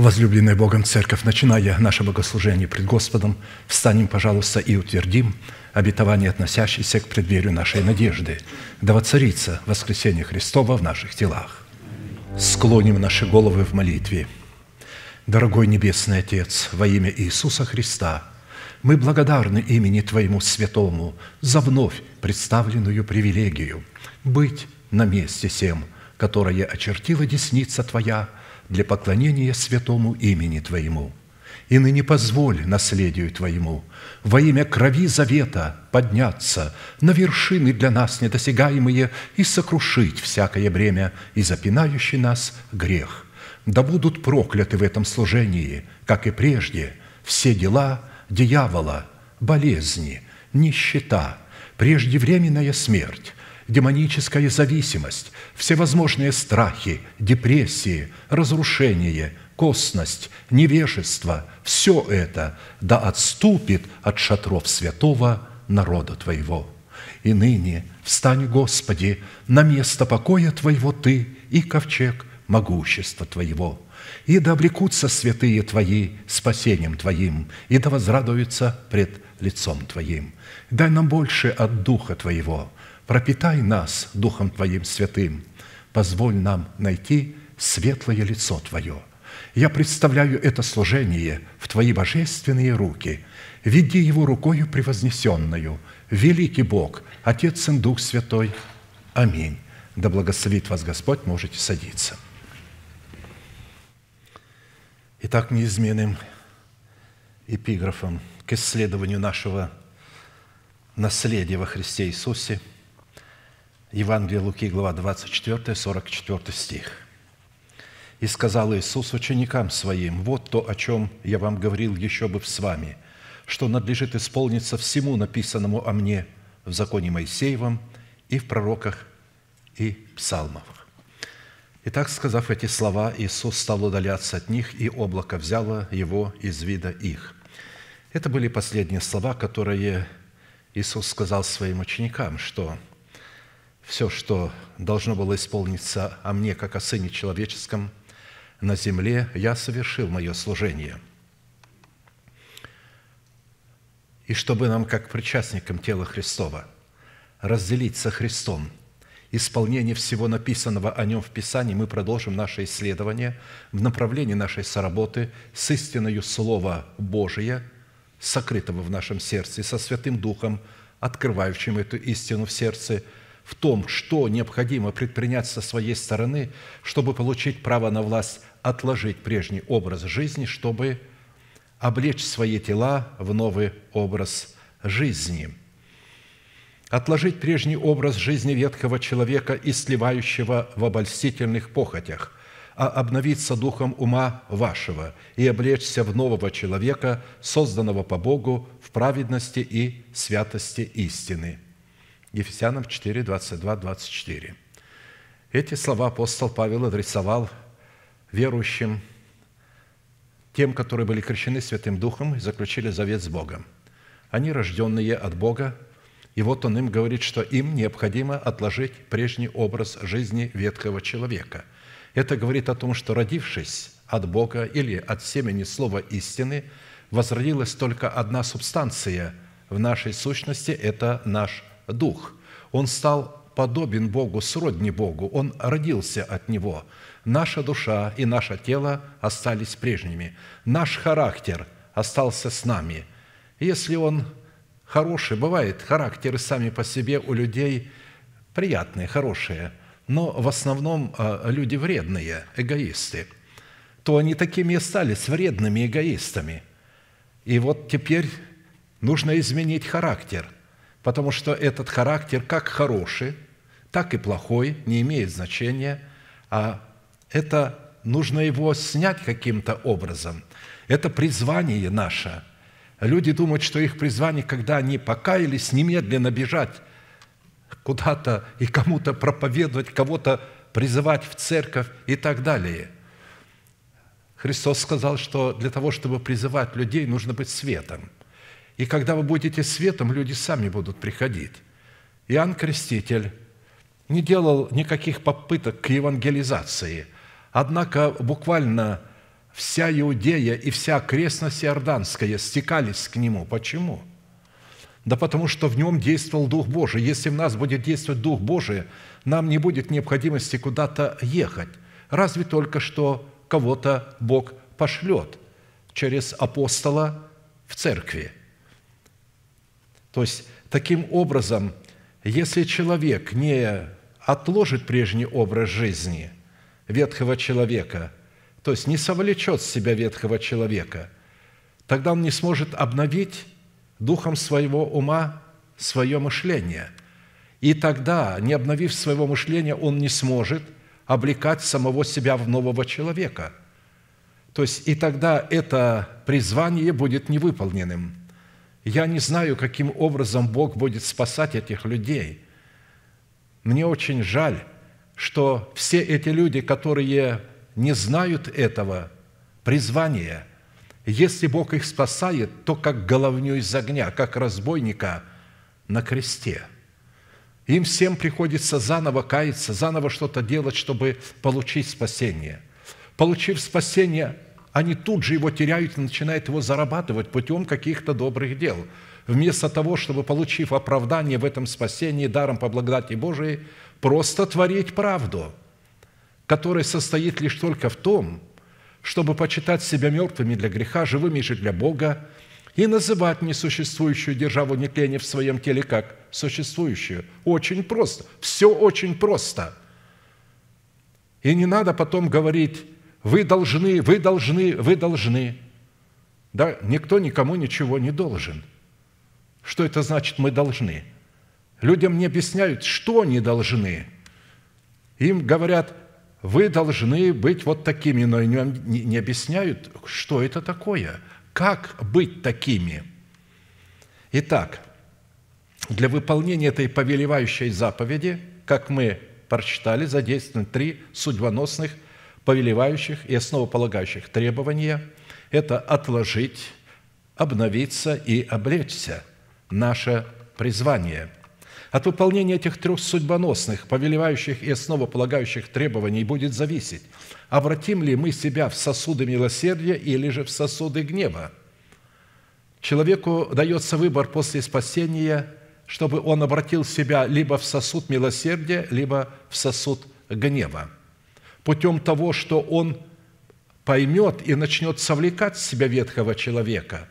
Возлюбленная Богом Церковь, начиная наше богослужение пред Господом, встанем, пожалуйста, и утвердим обетование, относящееся к преддверию нашей надежды, да воцарится воскресение Христова в наших телах. Склоним наши головы в молитве. Дорогой Небесный Отец, во имя Иисуса Христа, мы благодарны имени Твоему Святому за вновь представленную привилегию быть на месте всем, которое очертила десница Твоя – для поклонения святому имени Твоему. И ныне позволь наследию Твоему во имя крови завета подняться на вершины для нас недосягаемые и сокрушить всякое бремя и запинающий нас грех. Да будут прокляты в этом служении, как и прежде, все дела дьявола, болезни, нищета, преждевременная смерть, демоническая зависимость, всевозможные страхи, депрессии, разрушение, косность, невежество – все это да отступит от шатров святого народа Твоего. И ныне встань, Господи, на место покоя Твоего Ты и ковчег могущества Твоего. И да облекутся святые Твои спасением Твоим, и да возрадуются пред лицом Твоим. Дай нам больше от Духа Твоего – пропитай нас Духом Твоим святым, позволь нам найти светлое лицо Твое. Я представляю это служение в Твои божественные руки. Веди его рукою превознесенную. Великий Бог, Отец и Дух Святой. Аминь. Да благословит вас Господь, можете садиться. Итак, неизменным эпиграфом к исследованию нашего наследия во Христе Иисусе – Евангелие Луки, глава 24, 44 стих. «И сказал Иисус ученикам Своим, вот то, о чем я вам говорил еще бы с вами, что надлежит исполниться всему написанному о мне в законе Моисеевом и в пророках и псалмах». Итак, сказав эти слова, Иисус стал удаляться от них, и облако взяло его из вида их. Это были последние слова, которые Иисус сказал своим ученикам, что – все, что должно было исполниться о мне, как о Сыне Человеческом, на земле, я совершил мое служение. И чтобы нам, как причастникам тела Христова, разделить со Христом исполнение всего написанного о Нем в Писании, мы продолжим наше исследование в направлении нашей соработы с истиною Слова Божия, сокрытого в нашем сердце, и со Святым Духом, открывающим эту истину в сердце – в том, что необходимо предпринять со своей стороны, чтобы получить право на власть отложить прежний образ жизни, чтобы облечь свои тела в новый образ жизни. Отложить прежний образ жизни ветхого человека и сливающего в обольстительных похотях, а обновиться духом ума вашего и облечься в нового человека, созданного по Богу в праведности и святости истины – Ефесянам 4, 22, 24. Эти слова апостол Павел адресовал верующим, тем, которые были крещены Святым Духом и заключили завет с Богом. Они рожденные от Бога, и вот он им говорит, что им необходимо отложить прежний образ жизни ветхого человека. Это говорит о том, что родившись от Бога или от семени слова истины, возродилась только одна субстанция в нашей сущности – это наш Дух. Он стал подобен Богу, сродни Богу, он родился от Него. Наша душа и наше тело остались прежними. Наш характер остался с нами. Если он хороший, бывает, характеры сами по себе у людей приятные, хорошие, но в основном а, люди вредные, эгоисты, то они такими и остались, вредными эгоистами. И вот теперь нужно изменить характер – потому что этот характер как хороший, так и плохой не имеет значения, а это нужно его снять каким-то образом. Это призвание наше. Люди думают, что их призвание, когда они покаялись, немедленно бежать куда-то и кому-то проповедовать, кого-то призывать в церковь и так далее. Христос сказал, что для того, чтобы призывать людей, нужно быть светом – и когда вы будете светом, люди сами будут приходить. Иоанн Креститель не делал никаких попыток к евангелизации, однако буквально вся Иудея и вся окрестность Иорданская стекались к нему. Почему? Да потому что в нем действовал Дух Божий. Если в нас будет действовать Дух Божий, нам не будет необходимости куда-то ехать. Разве только что кого-то Бог пошлет через апостола в церкви – то есть, таким образом, если человек не отложит прежний образ жизни ветхого человека, то есть не совлечет с себя ветхого человека, тогда он не сможет обновить духом своего ума свое мышление. И тогда, не обновив своего мышления, он не сможет облекать самого себя в нового человека. То есть и тогда это призвание будет невыполненным – я не знаю, каким образом Бог будет спасать этих людей. Мне очень жаль, что все эти люди, которые не знают этого призвания, если Бог их спасает, то как головню из огня, как разбойника на кресте. Им всем приходится заново каяться, заново что-то делать, чтобы получить спасение. Получив спасение, они тут же его теряют и начинают его зарабатывать путем каких-то добрых дел. Вместо того, чтобы, получив оправдание в этом спасении даром по благодати Божией, просто творить правду, которая состоит лишь только в том, чтобы почитать себя мертвыми для греха, живыми же для Бога, и называть несуществующую державу нетления в своем теле как существующую. Очень просто. Все очень просто. И не надо потом говорить, вы должны, вы должны, вы должны. Да, никто никому ничего не должен. Что это значит «мы должны»? Людям не объясняют, что они должны. Им говорят, вы должны быть вот такими, но не, не объясняют, что это такое, как быть такими. Итак, для выполнения этой повелевающей заповеди, как мы прочитали, задействованы три судьбоносных – повелевающих и основополагающих требования – это отложить, обновиться и облечься наше призвание. От выполнения этих трех судьбоносных, повелевающих и основополагающих требований будет зависеть, обратим ли мы себя в сосуды милосердия или же в сосуды гнева. Человеку дается выбор после спасения, чтобы он обратил себя либо в сосуд милосердия, либо в сосуд гнева – путем того, что он поймет и начнет совлекать с себя ветхого человека.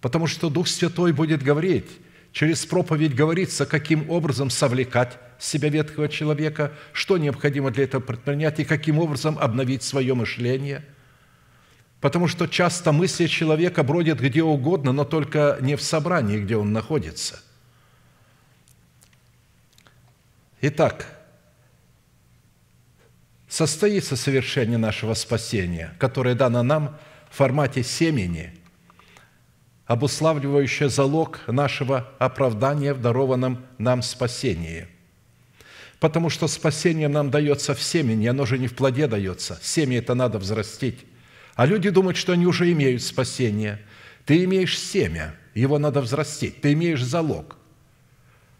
Потому что Дух Святой будет говорить, через проповедь говорится, каким образом совлекать себя ветхого человека, что необходимо для этого предпринять и каким образом обновить свое мышление. Потому что часто мысли человека бродят где угодно, но только не в собрании, где он находится. Итак, состоится совершение нашего спасения, которое дано нам в формате семени, обуславливающее залог нашего оправдания в дарованном нам спасении. Потому что спасение нам дается в семени, оно же не в плоде дается. Семя это надо взрастить. А люди думают, что они уже имеют спасение. Ты имеешь семя, его надо взрастить. Ты имеешь залог.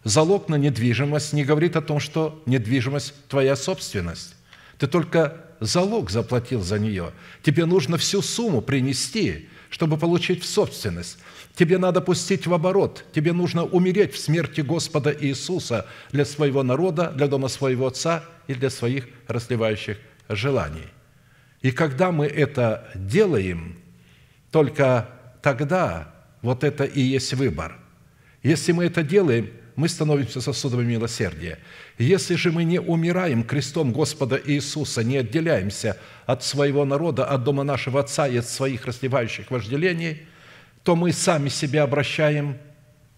Залог на недвижимость не говорит о том, что недвижимость – твоя собственность. Ты только залог заплатил за нее. Тебе нужно всю сумму принести, чтобы получить в собственность. Тебе надо пустить в оборот. Тебе нужно умереть в смерти Господа Иисуса для своего народа, для дома своего Отца и для своих расливающих желаний. И когда мы это делаем, только тогда вот это и есть выбор. Если мы это делаем, мы становимся сосудами милосердия. Если же мы не умираем крестом Господа Иисуса, не отделяемся от своего народа, от дома нашего Отца и от своих расливающих вожделений, то мы сами себя обращаем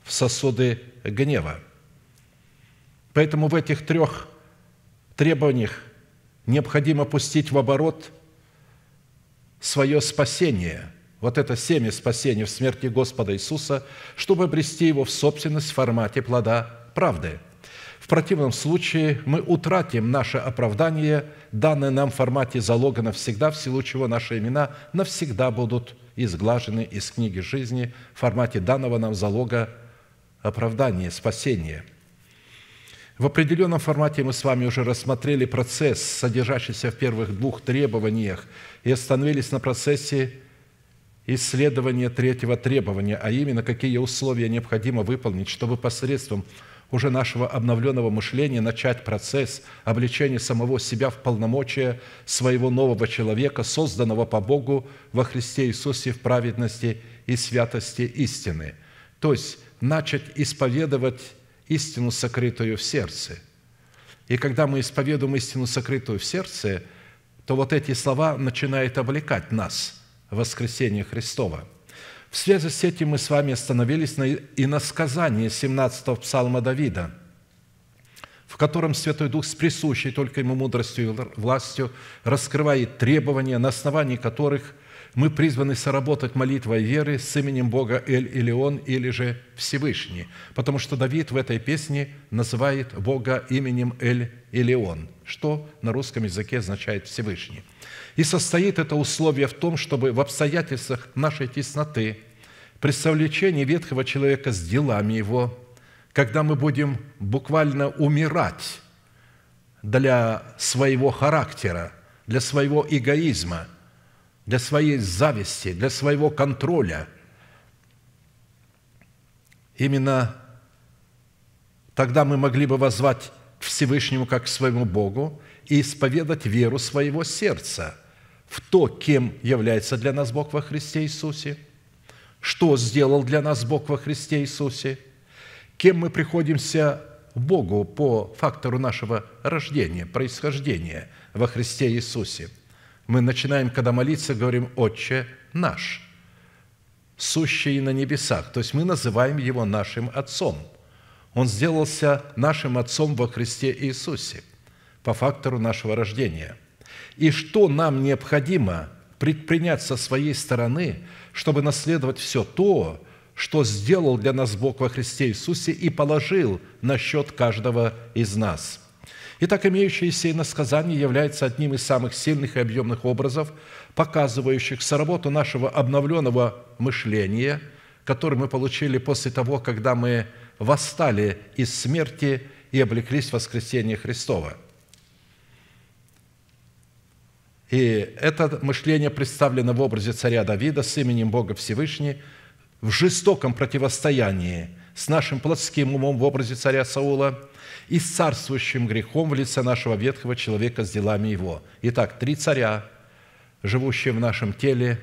в сосуды гнева. Поэтому в этих трех требованиях необходимо пустить в оборот свое спасение – вот это семя спасения в смерти Господа Иисуса, чтобы обрести его в собственность в формате плода правды. В противном случае мы утратим наше оправдание, данное нам в формате залога навсегда, в силу чего наши имена навсегда будут изглажены из книги жизни в формате данного нам залога оправдания, спасения. В определенном формате мы с вами уже рассмотрели процесс, содержащийся в первых двух требованиях, и остановились на процессе исследование третьего требования, а именно какие условия необходимо выполнить, чтобы посредством уже нашего обновленного мышления начать процесс обличения самого себя в полномочия своего нового человека, созданного по Богу во Христе Иисусе в праведности и святости истины. То есть начать исповедовать истину, сокрытую в сердце. И когда мы исповедуем истину, сокрытую в сердце, то вот эти слова начинают облекать нас – воскресения Христова. В связи с этим мы с вами остановились на иносказании 17-го псалма Давида, в котором Святой Дух с присущей только Ему мудростью и властью раскрывает требования, на основании которых мы призваны соработать молитвой веры с именем Бога эль или Он или же Всевышний, потому что Давид в этой песне называет Бога именем эль или Он, что на русском языке означает Всевышний. И состоит это условие в том, чтобы в обстоятельствах нашей тесноты, при совлечении ветхого человека с делами его, когда мы будем буквально умирать для своего характера, для своего эгоизма, для своей зависти, для своего контроля. Именно тогда мы могли бы возвать к Всевышнему как к своему Богу и исповедать веру своего сердца – в то, кем является для нас Бог во Христе Иисусе, что сделал для нас Бог во Христе Иисусе, кем мы приходимся Богу по фактору нашего рождения, происхождения во Христе Иисусе. Мы начинаем, когда молиться, говорим «Отче наш», «Сущий на небесах». То есть мы называем Его нашим Отцом. Он сделался нашим Отцом во Христе Иисусе по фактору нашего рождения – и что нам необходимо предпринять со своей стороны, чтобы наследовать все то, что сделал для нас Бог во Христе Иисусе и положил на счет каждого из нас. Итак, имеющееся иносказание является одним из самых сильных и объемных образов, показывающих соработу нашего обновленного мышления, который мы получили после того, когда мы восстали из смерти и облеклись в воскресение Христова – и это мышление представлено в образе царя Давида с именем Бога Всевышний в жестоком противостоянии с нашим плотским умом в образе царя Саула и с царствующим грехом в лице нашего ветхого человека с делами его. Итак, три царя, живущие в нашем теле,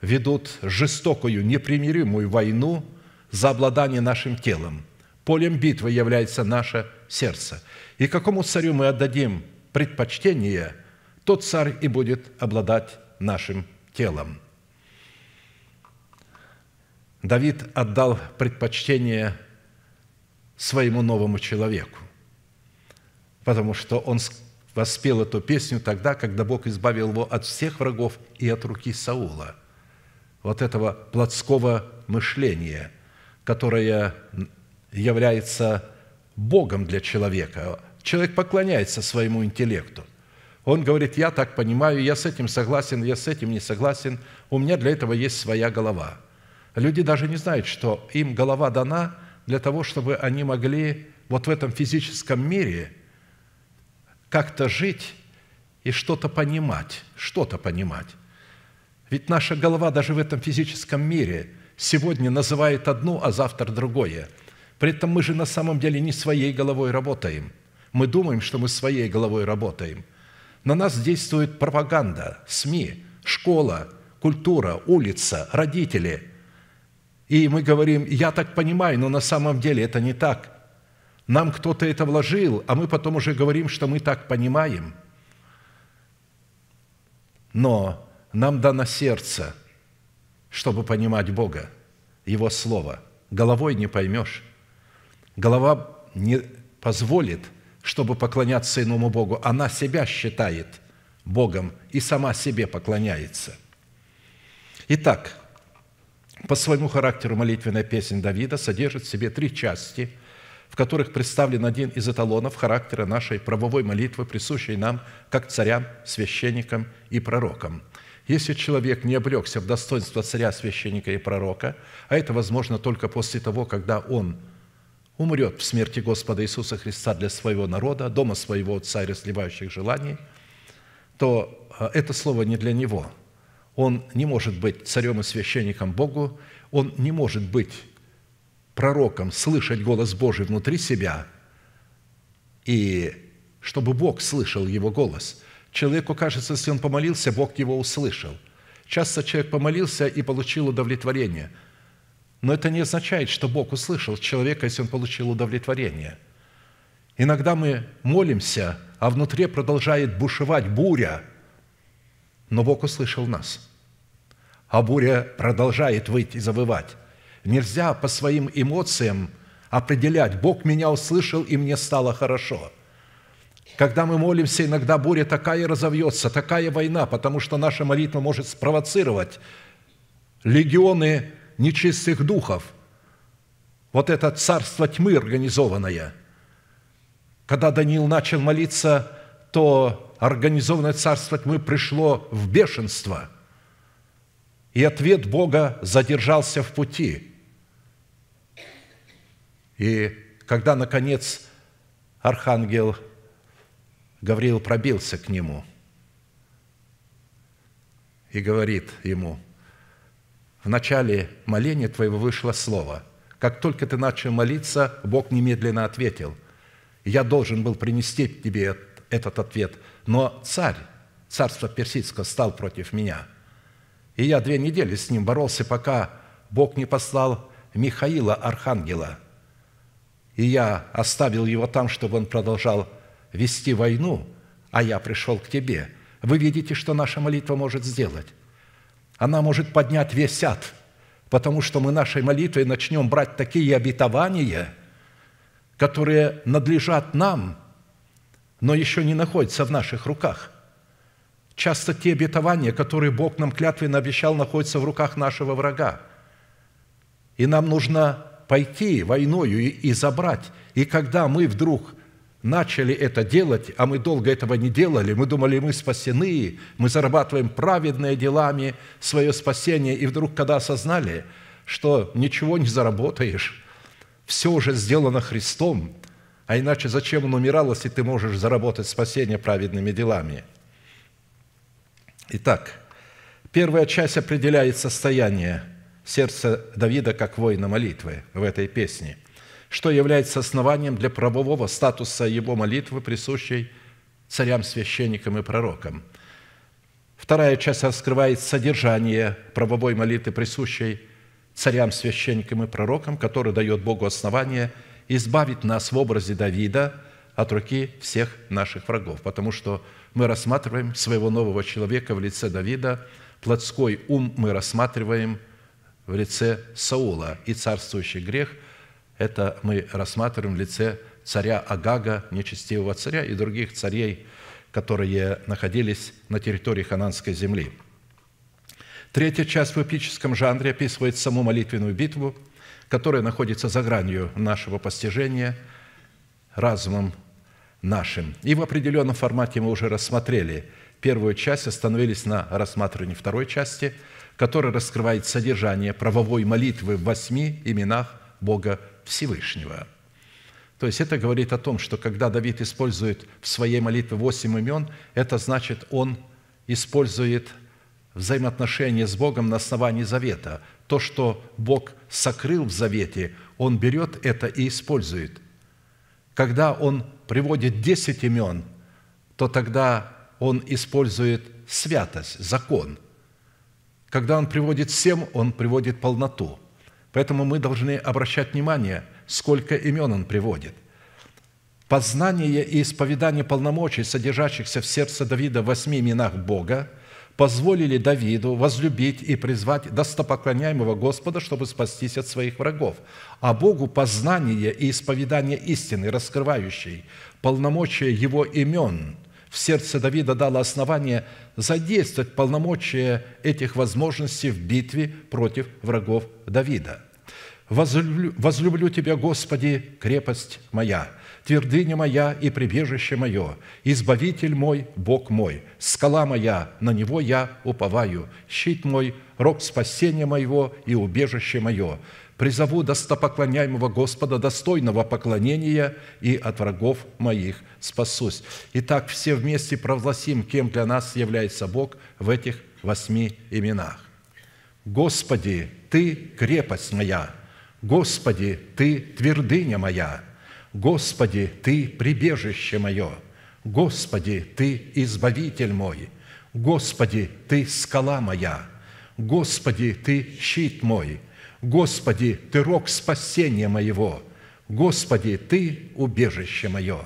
ведут жестокую, непримиримую войну за обладание нашим телом. Полем битвы является наше сердце. И какому царю мы отдадим предпочтение – тот царь и будет обладать нашим телом. Давид отдал предпочтение своему новому человеку, потому что он воспел эту песню тогда, когда Бог избавил его от всех врагов и от руки Саула, вот этого плотского мышления, которое является Богом для человека. Человек поклоняется своему интеллекту. Он говорит, я так понимаю, я с этим согласен, я с этим не согласен, у меня для этого есть своя голова. Люди даже не знают, что им голова дана для того, чтобы они могли вот в этом физическом мире как-то жить и что-то понимать, что-то понимать. Ведь наша голова даже в этом физическом мире сегодня называет одну, а завтра другое. При этом мы же на самом деле не своей головой работаем. Мы думаем, что мы своей головой работаем – на нас действует пропаганда, СМИ, школа, культура, улица, родители. И мы говорим, я так понимаю, но на самом деле это не так. Нам кто-то это вложил, а мы потом уже говорим, что мы так понимаем. Но нам дано сердце, чтобы понимать Бога, Его Слово. Головой не поймешь. Голова не позволит – чтобы поклоняться иному Богу. Она себя считает Богом и сама себе поклоняется. Итак, по своему характеру молитвенная песнь Давида содержит в себе три части, в которых представлен один из эталонов характера нашей правовой молитвы, присущей нам как царям, священникам и пророкам. Если человек не облегся в достоинство царя, священника и пророка, а это возможно только после того, когда он – умрет в смерти Господа Иисуса Христа для своего народа, дома своего Отца и разливающих желаний, то э, это слово не для него. Он не может быть царем и священником Богу, он не может быть пророком, слышать голос Божий внутри себя, и чтобы Бог слышал его голос. Человеку кажется, если он помолился, Бог его услышал. Часто человек помолился и получил удовлетворение – но это не означает, что Бог услышал человека, если он получил удовлетворение. Иногда мы молимся, а внутри продолжает бушевать буря, но Бог услышал нас. А буря продолжает выйти и завывать. Нельзя по своим эмоциям определять, Бог меня услышал и мне стало хорошо. Когда мы молимся, иногда буря такая разовьется, такая война, потому что наша молитва может спровоцировать легионы нечистых духов, вот это царство тьмы организованное. Когда Даниил начал молиться, то организованное царство тьмы пришло в бешенство, и ответ Бога задержался в пути. И когда, наконец, архангел Гавриил пробился к нему – и говорит ему, в начале моления твоего вышло слово. Как только ты начал молиться, Бог немедленно ответил. Я должен был принести тебе этот ответ, но царь, царство персидское, стал против меня. И я две недели с ним боролся, пока Бог не послал Михаила, архангела. И я оставил его там, чтобы он продолжал вести войну, а я пришел к тебе. Вы видите, что наша молитва может сделать. Она может поднять весь ад, потому что мы нашей молитвой начнем брать такие обетования, которые надлежат нам, но еще не находятся в наших руках. Часто те обетования, которые Бог нам клятвенно обещал, находятся в руках нашего врага. И нам нужно пойти войною и забрать. И когда мы вдруг – начали это делать, а мы долго этого не делали, мы думали, мы спасены, мы зарабатываем праведные делами свое спасение, и вдруг, когда осознали, что ничего не заработаешь, все уже сделано Христом, а иначе зачем он умирал, если ты можешь заработать спасение праведными делами? Итак, первая часть определяет состояние сердца Давида как воина молитвы в этой песне – что является основанием для правового статуса его молитвы, присущей царям, священникам и пророкам. Вторая часть раскрывает содержание правовой молитвы, присущей царям, священникам и пророкам, который дает Богу основание избавить нас в образе Давида от руки всех наших врагов, потому что мы рассматриваем своего нового человека в лице Давида, плотской ум мы рассматриваем в лице Саула и царствующий грех – это мы рассматриваем в лице царя Агага, нечестивого царя, и других царей, которые находились на территории Хананской земли. Третья часть в эпическом жанре описывает саму молитвенную битву, которая находится за гранью нашего постижения разумом нашим. И в определенном формате мы уже рассмотрели первую часть, остановились на рассматривании второй части, которая раскрывает содержание правовой молитвы в восьми именах Бога Всевышнего. То есть это говорит о том, что когда Давид использует в своей молитве восемь имен, это значит, он использует взаимоотношения с Богом на основании завета. То, что Бог сокрыл в завете, он берет это и использует. Когда он приводит десять имен, то тогда он использует святость, закон. Когда он приводит семь, он приводит полноту – Поэтому мы должны обращать внимание, сколько имен он приводит. Познание и исповедание полномочий, содержащихся в сердце Давида в восьми именах Бога, позволили Давиду возлюбить и призвать достопоклоняемого Господа, чтобы спастись от своих врагов. А Богу познание и исповедание истины, раскрывающей полномочия его имен, в сердце Давида дало основание задействовать полномочия этих возможностей в битве против врагов Давида. «Возлюблю, возлюблю Тебя, Господи, крепость моя, твердыня моя и прибежище мое, избавитель мой, Бог мой, скала моя, на Него я уповаю, щит мой, рог спасения моего и убежище мое, призову достопоклоняемого Господа, достойного поклонения, и от врагов моих спасусь». Итак, все вместе провозгласим, кем для нас является Бог в этих восьми именах. «Господи, Ты – крепость моя! Господи, Ты – твердыня моя! Господи, Ты – прибежище мое! Господи, Ты – избавитель мой! Господи, Ты – скала моя! Господи, Ты – щит мой!» Господи, Ты рог спасения моего, Господи, Ты убежище мое.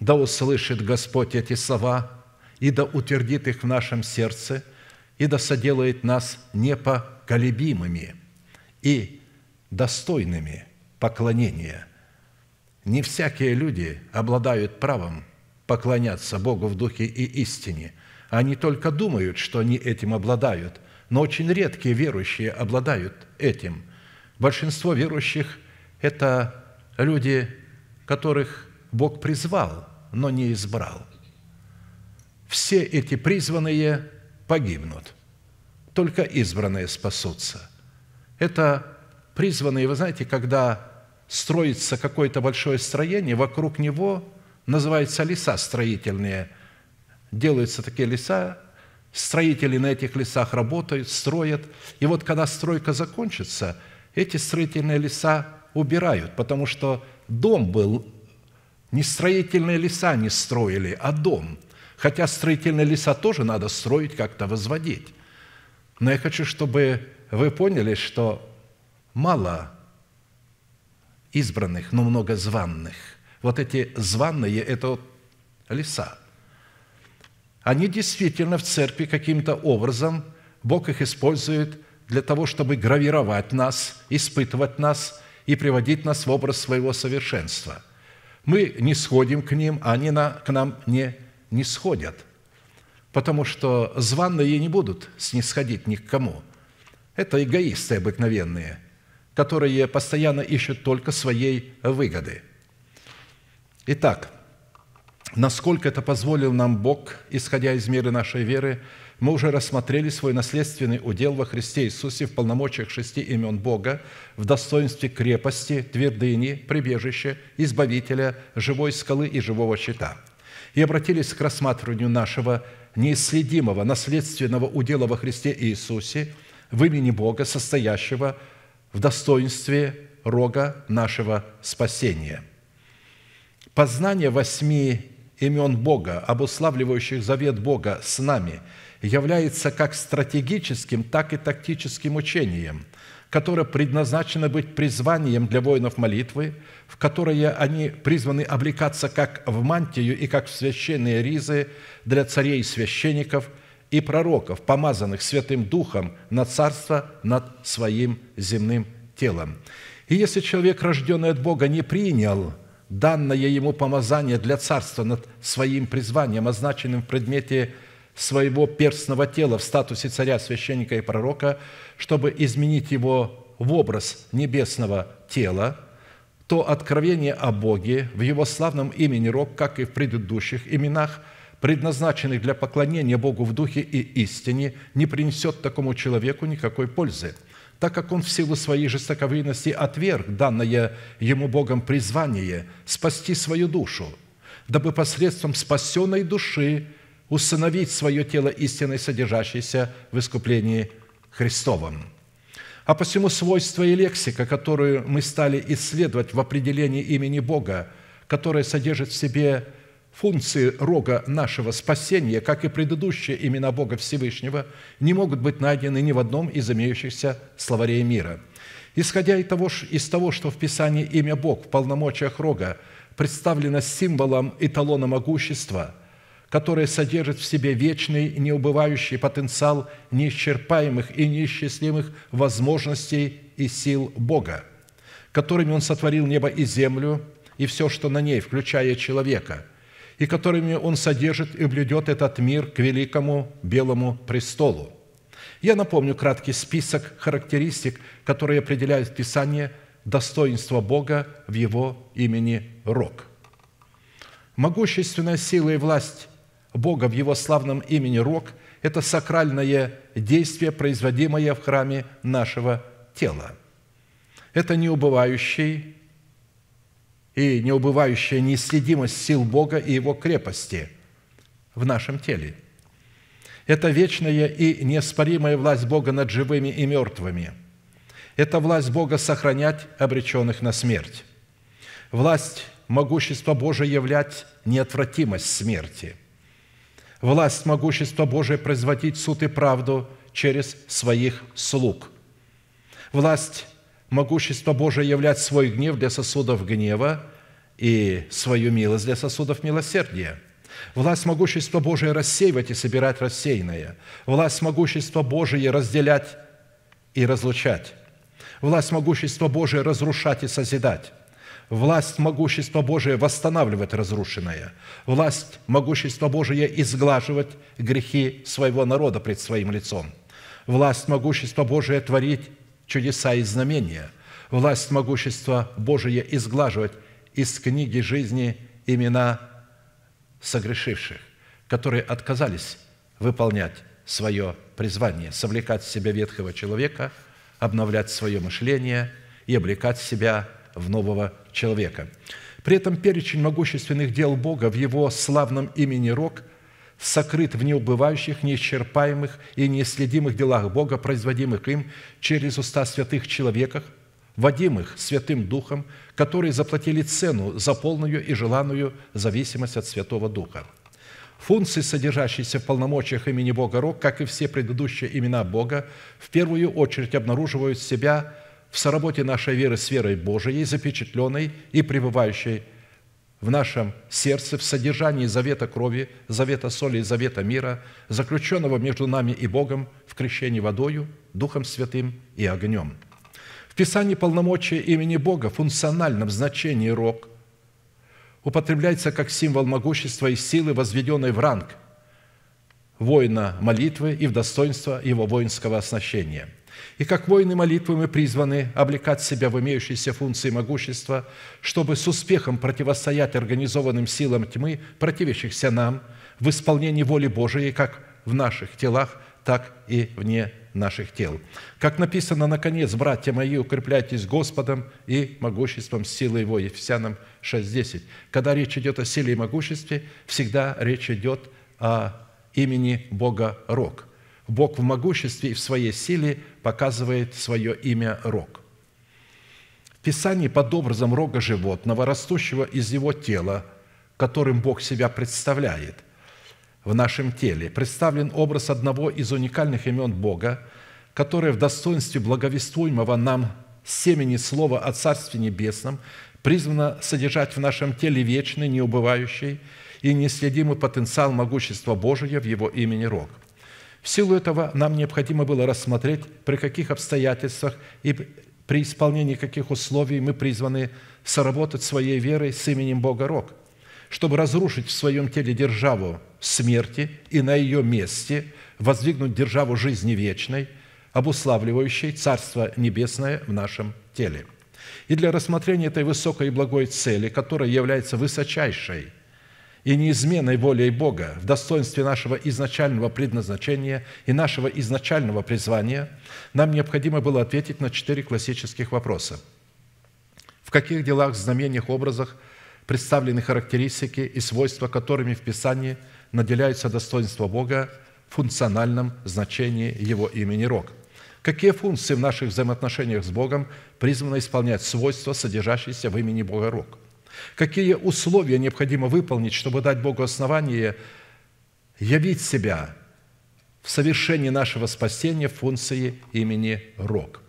Да услышит Господь эти слова, и да утвердит их в нашем сердце, и да соделает нас непоколебимыми и достойными поклонения. Не всякие люди обладают правом поклоняться Богу в духе и истине. Они только думают, что они этим обладают – но очень редкие верующие обладают этим. Большинство верующих – это люди, которых Бог призвал, но не избрал. Все эти призванные погибнут, только избранные спасутся. Это призванные, вы знаете, когда строится какое-то большое строение, вокруг него называются леса строительные. Делаются такие леса, Строители на этих лесах работают, строят. И вот когда стройка закончится, эти строительные леса убирают, потому что дом был, не строительные леса не строили, а дом. Хотя строительные леса тоже надо строить, как-то возводить. Но я хочу, чтобы вы поняли, что мало избранных, но много званных. Вот эти званные – это леса они действительно в церкви каким-то образом, Бог их использует для того, чтобы гравировать нас, испытывать нас и приводить нас в образ своего совершенства. Мы не сходим к ним, а они на, к нам не, не сходят, потому что званные не будут снисходить ни к кому. Это эгоисты обыкновенные, которые постоянно ищут только своей выгоды. Итак, насколько это позволил нам Бог, исходя из меры нашей веры, мы уже рассмотрели свой наследственный удел во Христе Иисусе в полномочиях шести имен Бога, в достоинстве крепости, твердыни, прибежища, избавителя, живой скалы и живого щита. И обратились к рассматриванию нашего неисследимого наследственного удела во Христе Иисусе в имени Бога, состоящего в достоинстве рога нашего спасения. Познание восьми имен Бога, обуславливающих завет Бога с нами, является как стратегическим, так и тактическим учением, которое предназначено быть призванием для воинов молитвы, в которое они призваны облекаться как в мантию и как в священные ризы для царей и священников и пророков, помазанных Святым Духом на царство над своим земным телом. И если человек, рожденный от Бога, не принял – данное ему помазание для царства над своим призванием, означенным в предмете своего перстного тела в статусе царя, священника и пророка, чтобы изменить его в образ небесного тела, то откровение о Боге в его славном имени рок, как и в предыдущих именах, предназначенных для поклонения Богу в духе и истине, не принесет такому человеку никакой пользы – так как он в силу своей жестоковыности отверг данное ему Богом призвание спасти свою душу, дабы посредством спасенной души усыновить свое тело истиной, содержащейся в искуплении Христовом. А посему свойства и лексика, которую мы стали исследовать в определении имени Бога, которое содержит в себе функции рога нашего спасения, как и предыдущие имена Бога Всевышнего, не могут быть найдены ни в одном из имеющихся словарей мира. Исходя из того, что в Писании имя Бог в полномочиях рога представлено символом эталона могущества, которое содержит в себе вечный, неубывающий потенциал неисчерпаемых и неисчислимых возможностей и сил Бога, которыми Он сотворил небо и землю и все, что на ней, включая человека – и которыми Он содержит и блюдет этот мир к великому белому престолу. Я напомню краткий список характеристик, которые определяют Писание Писании достоинство Бога в Его имени Рок. Могущественная сила и власть Бога в Его славном имени Рок – это сакральное действие, производимое в храме нашего тела. Это неубывающий и неубывающая неисследимость сил Бога и Его крепости в нашем теле. Это вечная и неоспоримая власть Бога над живыми и мертвыми. Это власть Бога сохранять обреченных на смерть. Власть могущества Божия являть неотвратимость смерти. Власть могущества Божия производить суд и правду через своих слуг. Власть могущество Божие являть свой гнев для сосудов гнева и свою милость для сосудов милосердия. Власть могущества Божие рассеивать и собирать рассеянное. Власть могущества Божие разделять и разлучать. Власть могущества Божие разрушать и созидать. Власть могущества Божие восстанавливать разрушенное. Власть могущества Божие изглаживать грехи своего народа пред своим лицом. Власть могущества Божие творить чудеса и знамения, власть могущества Божие изглаживать из книги жизни имена согрешивших, которые отказались выполнять свое призвание, совлекать в себя ветхого человека, обновлять свое мышление и облекать себя в нового человека. При этом перечень могущественных дел Бога в Его славном имени Рок сокрыт в неубывающих, неисчерпаемых и неисследимых делах Бога, производимых им через уста святых человеках, водимых Святым Духом, которые заплатили цену за полную и желанную зависимость от Святого Духа. Функции, содержащиеся в полномочиях имени Бога Рог, как и все предыдущие имена Бога, в первую очередь обнаруживают себя в соработе нашей веры с верой Божией, запечатленной и пребывающей в нашем сердце, в содержании завета крови, завета соли и завета мира, заключенного между нами и Богом в крещении водою, Духом Святым и огнем. В Писании полномочия имени Бога в функциональном значении «рог» употребляется как символ могущества и силы, возведенной в ранг воина молитвы и в достоинство его воинского оснащения – и как воины молитвы мы призваны облекать себя в имеющиеся функции могущества, чтобы с успехом противостоять организованным силам тьмы, противящихся нам, в исполнении воли Божией как в наших телах, так и вне наших тел. Как написано, наконец, братья мои, укрепляйтесь Господом и могуществом силы Его. Ефесянам 6.10. Когда речь идет о силе и могуществе, всегда речь идет о имени Бога Рог. Бог в могуществе и в своей силе показывает свое имя рог. В Писании под образом рога животного, растущего из его тела, которым Бог себя представляет в нашем теле, представлен образ одного из уникальных имен Бога, которое в достоинстве благовествуемого нам семени Слова о Царстве Небесном призвано содержать в нашем теле вечный, неубывающий и неследимый потенциал могущества Божия в Его имени Рог – силу этого нам необходимо было рассмотреть, при каких обстоятельствах и при исполнении каких условий мы призваны соработать своей верой с именем Бога Рог, чтобы разрушить в своем теле державу смерти и на ее месте воздвигнуть державу жизни вечной, обуславливающей Царство Небесное в нашем теле. И для рассмотрения этой высокой и благой цели, которая является высочайшей – и неизменной волей Бога в достоинстве нашего изначального предназначения и нашего изначального призвания, нам необходимо было ответить на четыре классических вопроса. В каких делах, знамениях, образах представлены характеристики и свойства, которыми в Писании наделяется достоинство Бога в функциональном значении Его имени Рог? Какие функции в наших взаимоотношениях с Богом призваны исполнять свойства, содержащиеся в имени Бога Рог – Какие условия необходимо выполнить, чтобы дать Богу основание явить себя в совершении нашего спасения в функции имени Рок?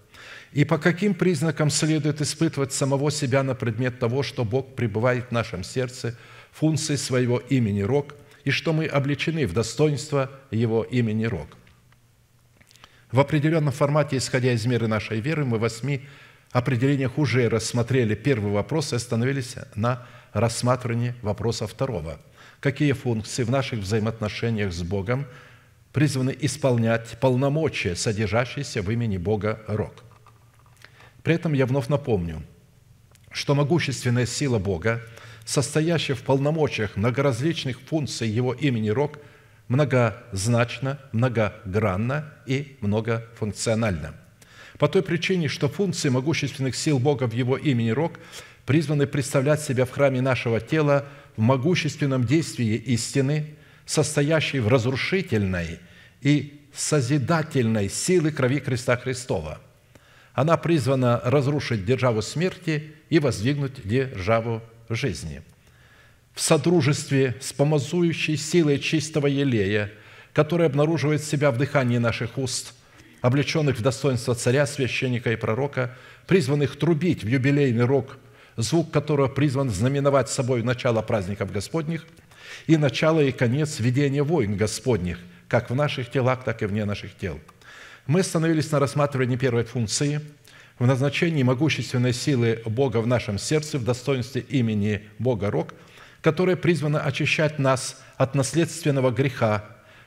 И по каким признакам следует испытывать самого себя на предмет того, что Бог пребывает в нашем сердце в функции своего имени Рок, и что мы обличены в достоинство Его имени Рок? В определенном формате, исходя из меры нашей веры, мы восьми определениях уже рассмотрели первый вопрос и остановились на рассматривании вопроса второго. Какие функции в наших взаимоотношениях с Богом призваны исполнять полномочия, содержащиеся в имени Бога Рок? При этом я вновь напомню, что могущественная сила Бога, состоящая в полномочиях многоразличных функций Его имени Рок, многозначна, многогранна и многофункциональна – по той причине, что функции могущественных сил Бога в Его имени Рок призваны представлять себя в храме нашего тела в могущественном действии истины, состоящей в разрушительной и созидательной силы крови Христа Христова. Она призвана разрушить державу смерти и воздвигнуть державу жизни. В содружестве с помазующей силой чистого елея, которая обнаруживает себя в дыхании наших уст – облеченных в достоинство царя, священника и пророка, призванных трубить в юбилейный рог, звук которого призван знаменовать собой начало праздников Господних и начало и конец ведения войн Господних, как в наших телах, так и вне наших тел. Мы остановились на рассматривании первой функции в назначении могущественной силы Бога в нашем сердце в достоинстве имени Бога Рог, которая призвана очищать нас от наследственного греха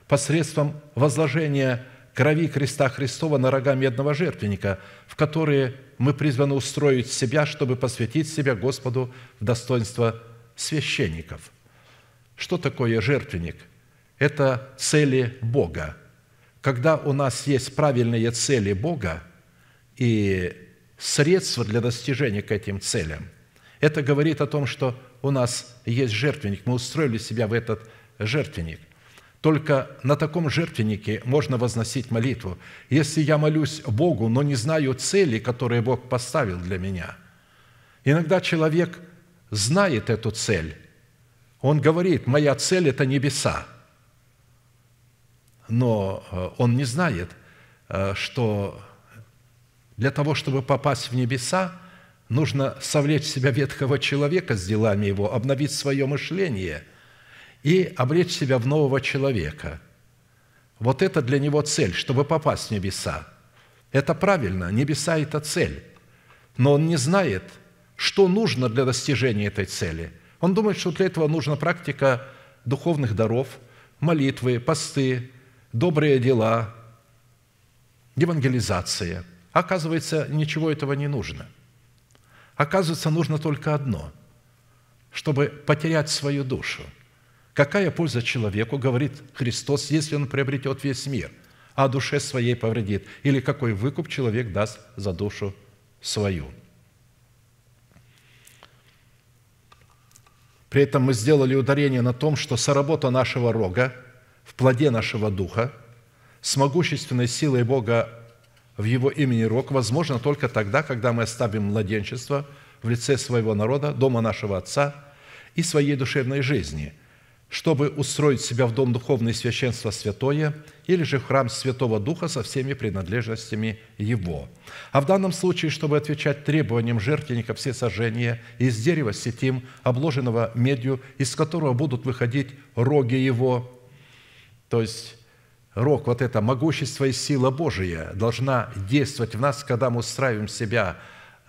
посредством возложения крови креста Христова на рога медного жертвенника, в которые мы призваны устроить себя, чтобы посвятить себя Господу в достоинство священников. Что такое жертвенник? Это цели Бога. Когда у нас есть правильные цели Бога и средства для достижения к этим целям, это говорит о том, что у нас есть жертвенник, мы устроили себя в этот жертвенник. Только на таком жертвеннике можно возносить молитву. Если я молюсь Богу, но не знаю цели, которые Бог поставил для меня. Иногда человек знает эту цель. Он говорит, моя цель – это небеса. Но э, он не знает, э, что для того, чтобы попасть в небеса, нужно совлечь в себя ветхого человека с делами его, обновить свое мышление – и обречь себя в нового человека. Вот это для него цель, чтобы попасть в небеса. Это правильно, небеса – это цель. Но он не знает, что нужно для достижения этой цели. Он думает, что для этого нужна практика духовных даров, молитвы, посты, добрые дела, евангелизация. Оказывается, ничего этого не нужно. Оказывается, нужно только одно – чтобы потерять свою душу – Какая польза человеку, говорит Христос, если он приобретет весь мир, а душе своей повредит? Или какой выкуп человек даст за душу свою? При этом мы сделали ударение на том, что соработа нашего рога в плоде нашего духа с могущественной силой Бога в его имени рог возможно только тогда, когда мы оставим младенчество в лице своего народа, дома нашего Отца и своей душевной жизни – чтобы устроить себя в Дом Духовное Священство Святое или же в Храм Святого Духа со всеми принадлежностями его. А в данном случае, чтобы отвечать требованиям жертвенника все сожжения из дерева сетим, обложенного медью, из которого будут выходить роги его, то есть рог, вот это могущество и сила Божия должна действовать в нас, когда мы устраиваем себя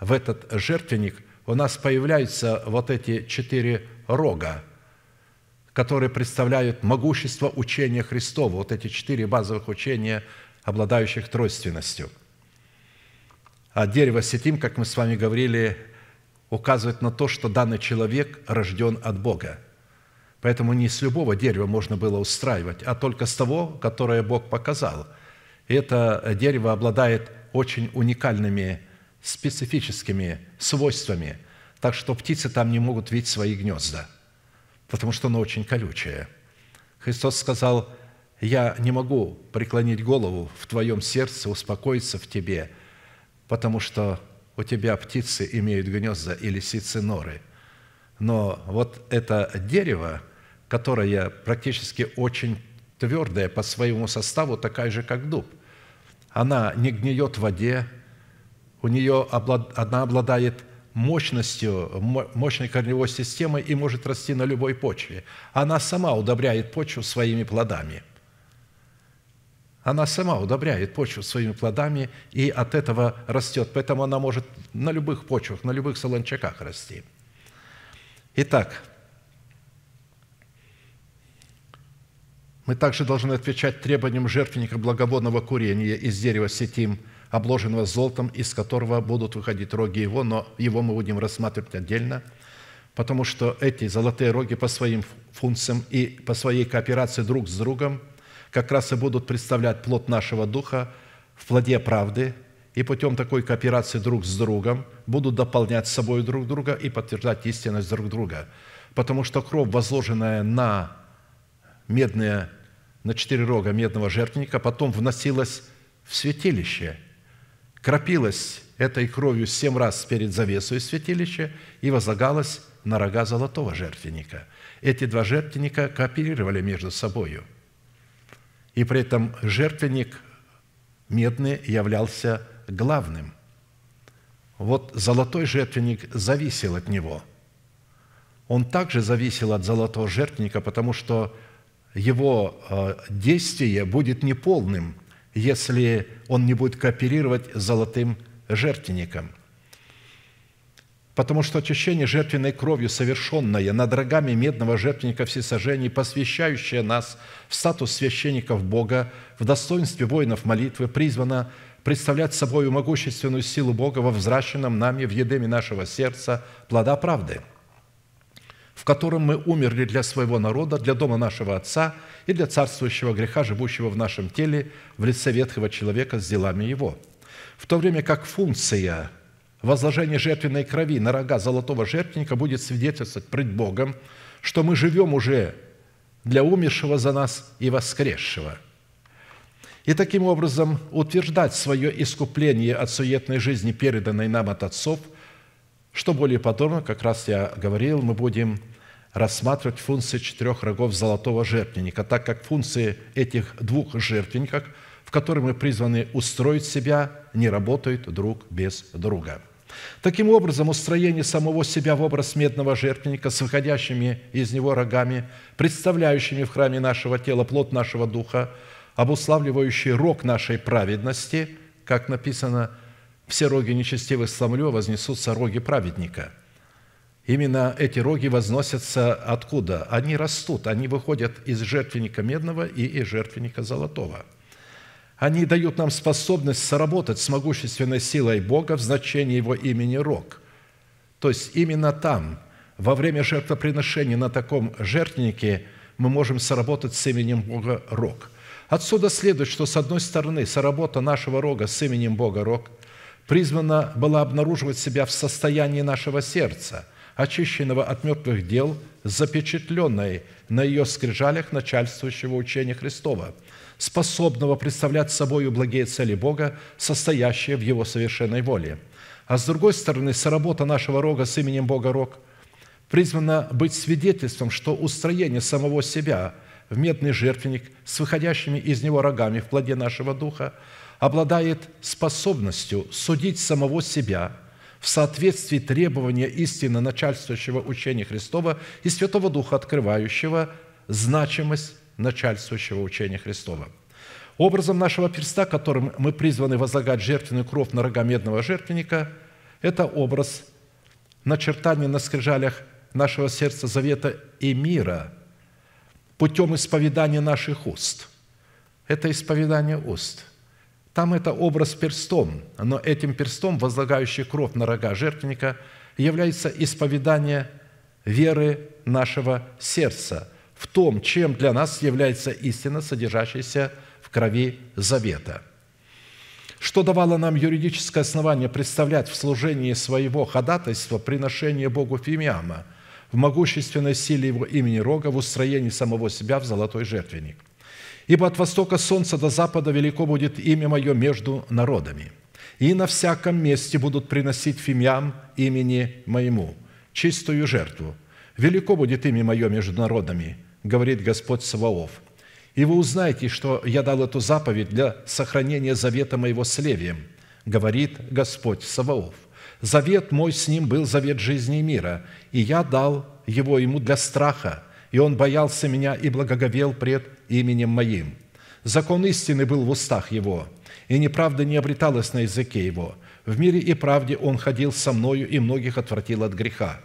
в этот жертвенник, у нас появляются вот эти четыре рога – которые представляют могущество учения Христова, вот эти четыре базовых учения, обладающих тройственностью. А дерево сетим, как мы с вами говорили, указывает на то, что данный человек рожден от Бога. Поэтому не с любого дерева можно было устраивать, а только с того, которое Бог показал. И это дерево обладает очень уникальными, специфическими свойствами, так что птицы там не могут видеть свои гнезда – потому что оно очень колючее. Христос сказал, я не могу преклонить голову в твоем сердце, успокоиться в тебе, потому что у тебя птицы имеют гнезда и лисицы норы. Но вот это дерево, которое практически очень твердое по своему составу, такая же, как дуб. Она не гниет в воде, у нее облад... она обладает мощностью, мощной корневой системой и может расти на любой почве. Она сама удобряет почву своими плодами. Она сама удобряет почву своими плодами и от этого растет. Поэтому она может на любых почвах, на любых солончаках расти. Итак, мы также должны отвечать требованиям жертвенника благоводного курения из дерева сетим – обложенного золотом, из которого будут выходить роги его, но его мы будем рассматривать отдельно, потому что эти золотые роги по своим функциям и по своей кооперации друг с другом как раз и будут представлять плод нашего духа в плоде правды, и путем такой кооперации друг с другом будут дополнять собой друг друга и подтверждать истинность друг друга. Потому что кровь, возложенная на медные, на четыре рога медного жертвенника, потом вносилась в святилище – кропилось этой кровью семь раз перед завесой святилища и возлагалось на рога золотого жертвенника. Эти два жертвенника кооперировали между собою. И при этом жертвенник медный являлся главным. Вот золотой жертвенник зависел от него. Он также зависел от золотого жертвенника, потому что его э, действие будет неполным – если он не будет кооперировать с золотым жертвенником. Потому что очищение жертвенной кровью, совершенное над рогами медного жертвенника всесожжений, посвящающее нас в статус священников Бога, в достоинстве воинов молитвы, призвано представлять собой могущественную силу Бога во взращенном нами в едеме нашего сердца плода правды – в котором мы умерли для своего народа, для дома нашего Отца и для царствующего греха, живущего в нашем теле, в лице ветхого человека с делами его. В то время как функция возложения жертвенной крови на рога золотого жертвенника будет свидетельствовать пред Богом, что мы живем уже для умершего за нас и воскресшего. И таким образом утверждать свое искупление от суетной жизни, переданной нам от отцов – что более подробно, как раз я говорил, мы будем рассматривать функции четырех рогов золотого жертвенника, так как функции этих двух жертвенников, в которые мы призваны устроить себя, не работают друг без друга. Таким образом, устроение самого себя в образ медного жертвенника с выходящими из него рогами, представляющими в храме нашего тела плод нашего духа, обуславливающий рог нашей праведности, как написано – все роги нечестивых сломлю, а вознесутся роги праведника». Именно эти роги возносятся откуда? Они растут, они выходят из жертвенника медного и из жертвенника золотого. Они дают нам способность сработать с могущественной силой Бога в значении Его имени рог. То есть именно там, во время жертвоприношения на таком жертвеннике, мы можем сработать с именем Бога рог. Отсюда следует, что с одной стороны соработа нашего рога с именем Бога рог – призвана была обнаруживать себя в состоянии нашего сердца, очищенного от мертвых дел, запечатленной на ее скрижалях начальствующего учения Христова, способного представлять собою благие цели Бога, состоящие в Его совершенной воле. А с другой стороны, соработа нашего рога с именем Бога Рог призвана быть свидетельством, что устроение самого себя в медный жертвенник с выходящими из него рогами в плоде нашего духа – обладает способностью судить самого себя в соответствии требования истинно начальствующего учения Христова и Святого Духа, открывающего значимость начальствующего учения Христова. Образом нашего перста, которым мы призваны возлагать жертвенную кровь на рога медного жертвенника, это образ начертания на скрижалях нашего сердца завета и мира путем исповедания наших уст. Это исповедание уст – там это образ перстом, но этим перстом, возлагающий кровь на рога жертвенника, является исповедание веры нашего сердца в том, чем для нас является истина, содержащаяся в крови завета. Что давало нам юридическое основание представлять в служении своего ходатайства приношение Богу Фимиама в могущественной силе его имени Рога в устроении самого себя в золотой жертвенник – Ибо от востока солнца до запада велико будет имя мое между народами. И на всяком месте будут приносить фимьям имени моему чистую жертву. Велико будет имя мое между народами, говорит Господь Саваоф. И вы узнаете, что я дал эту заповедь для сохранения завета моего с Левием, говорит Господь Саваоф. Завет мой с ним был завет жизни и мира, и я дал его ему для страха, и он боялся меня и благоговел пред именем моим. Закон истины был в устах его, и неправда не обреталась на языке его. В мире и правде он ходил со мною и многих отвратил от греха.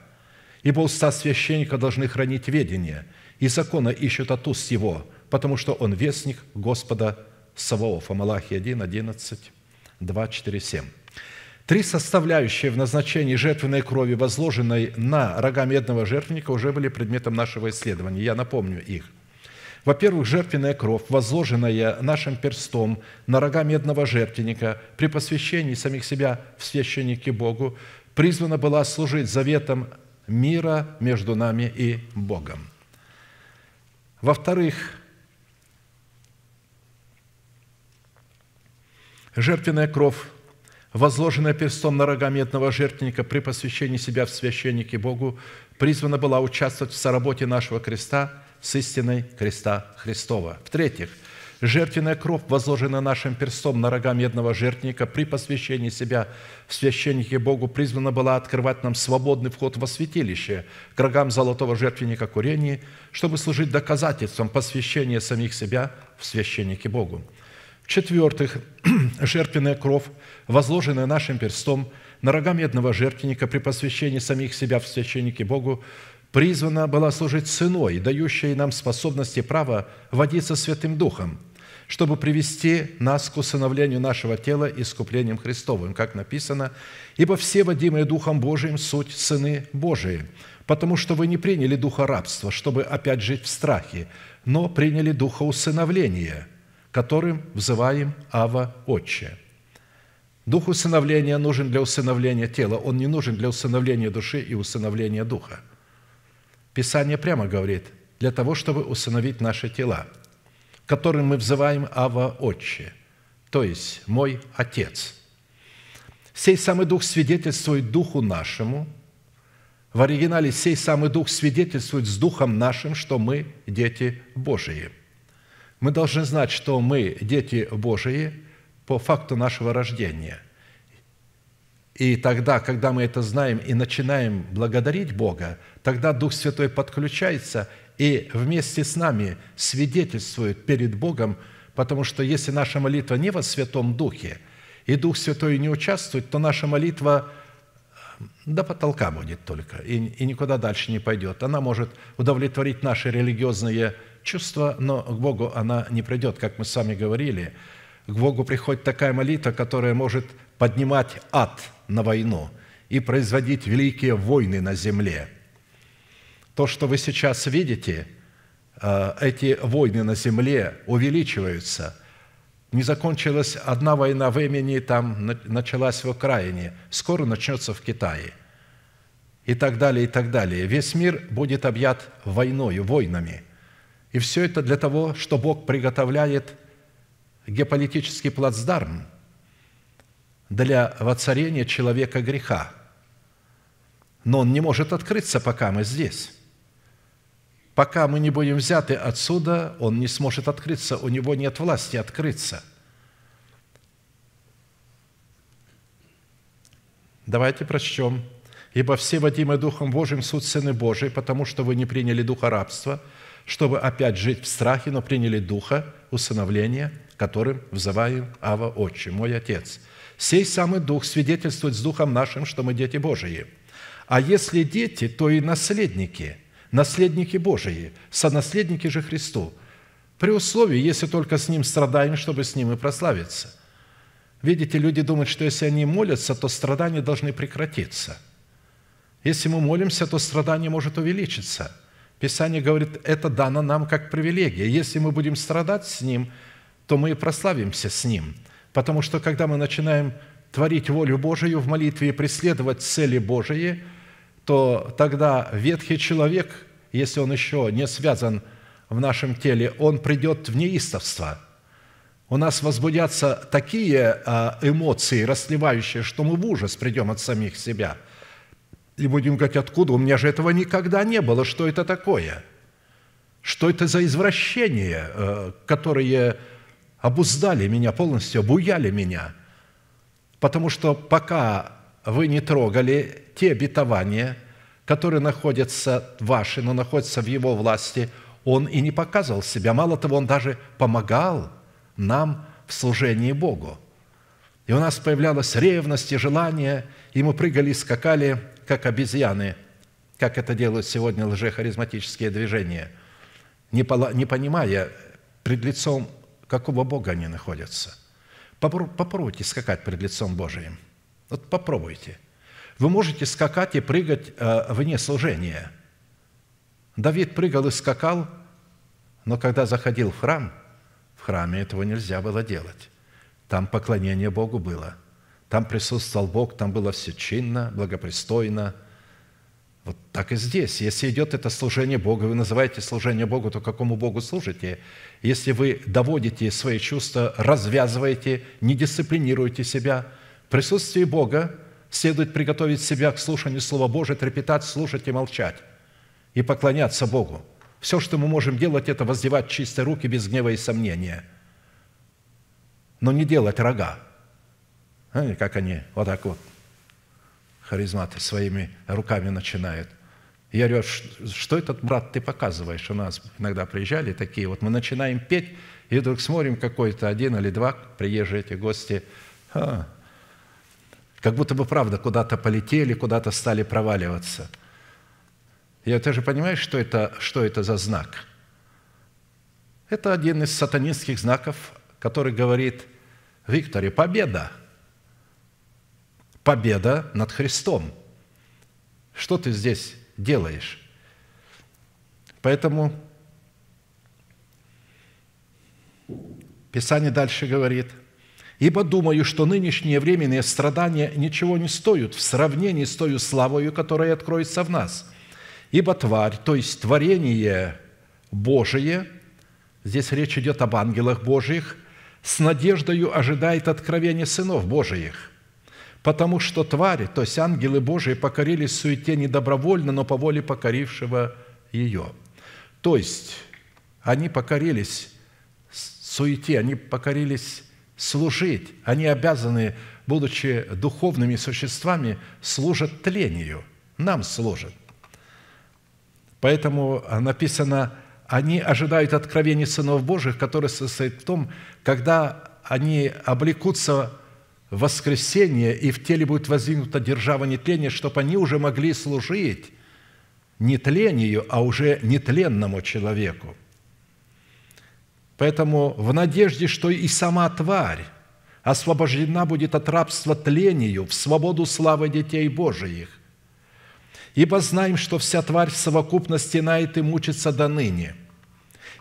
Ибо уста священника должны хранить ведение, и закона ищут от уст его, потому что он вестник Господа Саваофа. Малахи 1, 11, 2, 4, 7. Три составляющие в назначении жертвенной крови, возложенной на рога медного жертвенника, уже были предметом нашего исследования. Я напомню их. Во-первых, жертвенная кровь, возложенная нашим перстом на рога медного жертвенника при посвящении самих себя в священники Богу, призвана была служить заветом мира между нами и Богом. Во-вторых, жертвенная кровь, возложенная перстом на рога медного жертвенника при посвящении себя в священники Богу, призвана была участвовать в соработе нашего креста – с истиной креста Христова. В-третьих, жертвенная кровь, возложенная нашим перстом на рога медного жертвника при посвящении себя в священнике Богу, призвана была открывать нам свободный вход во святилище к рогам золотого жертвенника курения, чтобы служить доказательством посвящения самих себя в священнике Богу. В-четвертых, жертвенная кровь, возложенная нашим перстом на рога медного жертвенника при посвящении самих себя в священнике Богу, призвана была служить ценой, дающей нам способности и право водиться Святым Духом, чтобы привести нас к усыновлению нашего тела искуплением Христовым, как написано, «Ибо все, водимые Духом Божиим, суть сыны Божии, потому что вы не приняли духа рабства, чтобы опять жить в страхе, но приняли духа усыновления, которым взываем Ава Отче». Дух усыновления нужен для усыновления тела, он не нужен для усыновления души и усыновления духа – Писание прямо говорит, для того, чтобы усыновить наши тела, которым мы взываем «Ава Отче», то есть «Мой Отец». Сей самый Дух свидетельствует Духу нашему, в оригинале «Сей самый Дух свидетельствует с Духом нашим, что мы дети Божии». Мы должны знать, что мы дети Божии по факту нашего рождения – и тогда, когда мы это знаем и начинаем благодарить Бога, тогда Дух Святой подключается и вместе с нами свидетельствует перед Богом, потому что если наша молитва не во Святом Духе, и Дух Святой не участвует, то наша молитва до потолка будет только, и, и никуда дальше не пойдет. Она может удовлетворить наши религиозные чувства, но к Богу она не придет, как мы сами говорили. К Богу приходит такая молитва, которая может поднимать ад на войну и производить великие войны на земле. То, что вы сейчас видите, э, эти войны на земле увеличиваются. Не закончилась одна война в Эмени, там началась в Украине, скоро начнется в Китае – и так далее, и так далее. Весь мир будет объят войною, войнами. И все это для того, что Бог приготовляет геополитический плацдарм – для воцарения человека греха. Но он не может открыться, пока мы здесь. Пока мы не будем взяты отсюда, он не сможет открыться, у него нет власти открыться. Давайте прочтем. «Ибо все водимы Духом Божьим суд Сыны Божии, потому что вы не приняли Духа рабства, чтобы опять жить в страхе, но приняли Духа усыновления, которым взываем Ава Отче, мой Отец». Сей самый Дух свидетельствует с Духом нашим, что мы дети Божии. А если дети, то и наследники, наследники Божии, сонаследники же Христу, при условии, если только с Ним страдаем, чтобы с Ним и прославиться. Видите, люди думают, что если они молятся, то страдания должны прекратиться. Если мы молимся, то страдание может увеличиться. Писание говорит, это дано нам как привилегия. Если мы будем страдать с Ним, то мы и прославимся с Ним – Потому что когда мы начинаем творить волю Божию в молитве и преследовать цели Божии, то тогда ветхий человек, если он еще не связан в нашем теле, он придет в неистовство. У нас возбудятся такие э, эмоции, расливающие, что мы в ужас придем от самих себя. И будем говорить, откуда? У меня же этого никогда не было. Что это такое? Что это за извращение, э, которое обуздали меня полностью, обуяли меня. Потому что пока вы не трогали те обетования, которые находятся ваши, но находятся в его власти, он и не показывал себя. Мало того, он даже помогал нам в служении Богу. И у нас появлялась ревность и желание, и мы прыгали и скакали, как обезьяны, как это делают сегодня лжехаризматические движения, не понимая пред лицом какого Бога они находятся. Попробуйте скакать перед лицом Божиим. Вот попробуйте. Вы можете скакать и прыгать э, вне служения. Давид прыгал и скакал, но когда заходил в храм, в храме этого нельзя было делать. Там поклонение Богу было. Там присутствовал Бог, там было все чинно, благопристойно – вот так и здесь. Если идет это служение Богу, вы называете служение Богу, то какому Богу служите? Если вы доводите свои чувства, развязываете, не дисциплинируете себя, в присутствии Бога следует приготовить себя к слушанию Слова Божия, трепетать, слушать и молчать, и поклоняться Богу. Все, что мы можем делать, это воздевать чистые руки без гнева и сомнения, но не делать рога. как они вот так вот харизматы своими руками начинает. Я говорю, «А что этот брат ты показываешь? У нас иногда приезжали такие, вот мы начинаем петь, и вдруг смотрим какой-то один или два приезжие эти гости, а, как будто бы правда куда-то полетели, куда-то стали проваливаться. Я, ты же понимаешь, что это, что это за знак? Это один из сатанинских знаков, который говорит, Викторе, победа! победа над Христом. Что ты здесь делаешь? Поэтому Писание дальше говорит, «Ибо думаю, что нынешние временные страдания ничего не стоят в сравнении с той славою, которая откроется в нас. Ибо тварь, то есть творение Божие, здесь речь идет об ангелах Божьих, с надеждою ожидает откровения сынов Божиих потому что твари, то есть ангелы Божии, покорились суете не добровольно, но по воле покорившего ее». То есть они покорились суете, они покорились служить. Они обязаны, будучи духовными существами, служат тлению, нам служат. Поэтому написано, они ожидают откровения сынов Божьих, которое состоит в том, когда они облекутся воскресение, и в теле будет воздвигнута держава нетления, чтобы они уже могли служить не тлению, а уже нетленному человеку. Поэтому в надежде, что и сама тварь освобождена будет от рабства тлению в свободу славы детей Божиих. Ибо знаем, что вся тварь в совокупности нает и мучится до ныне.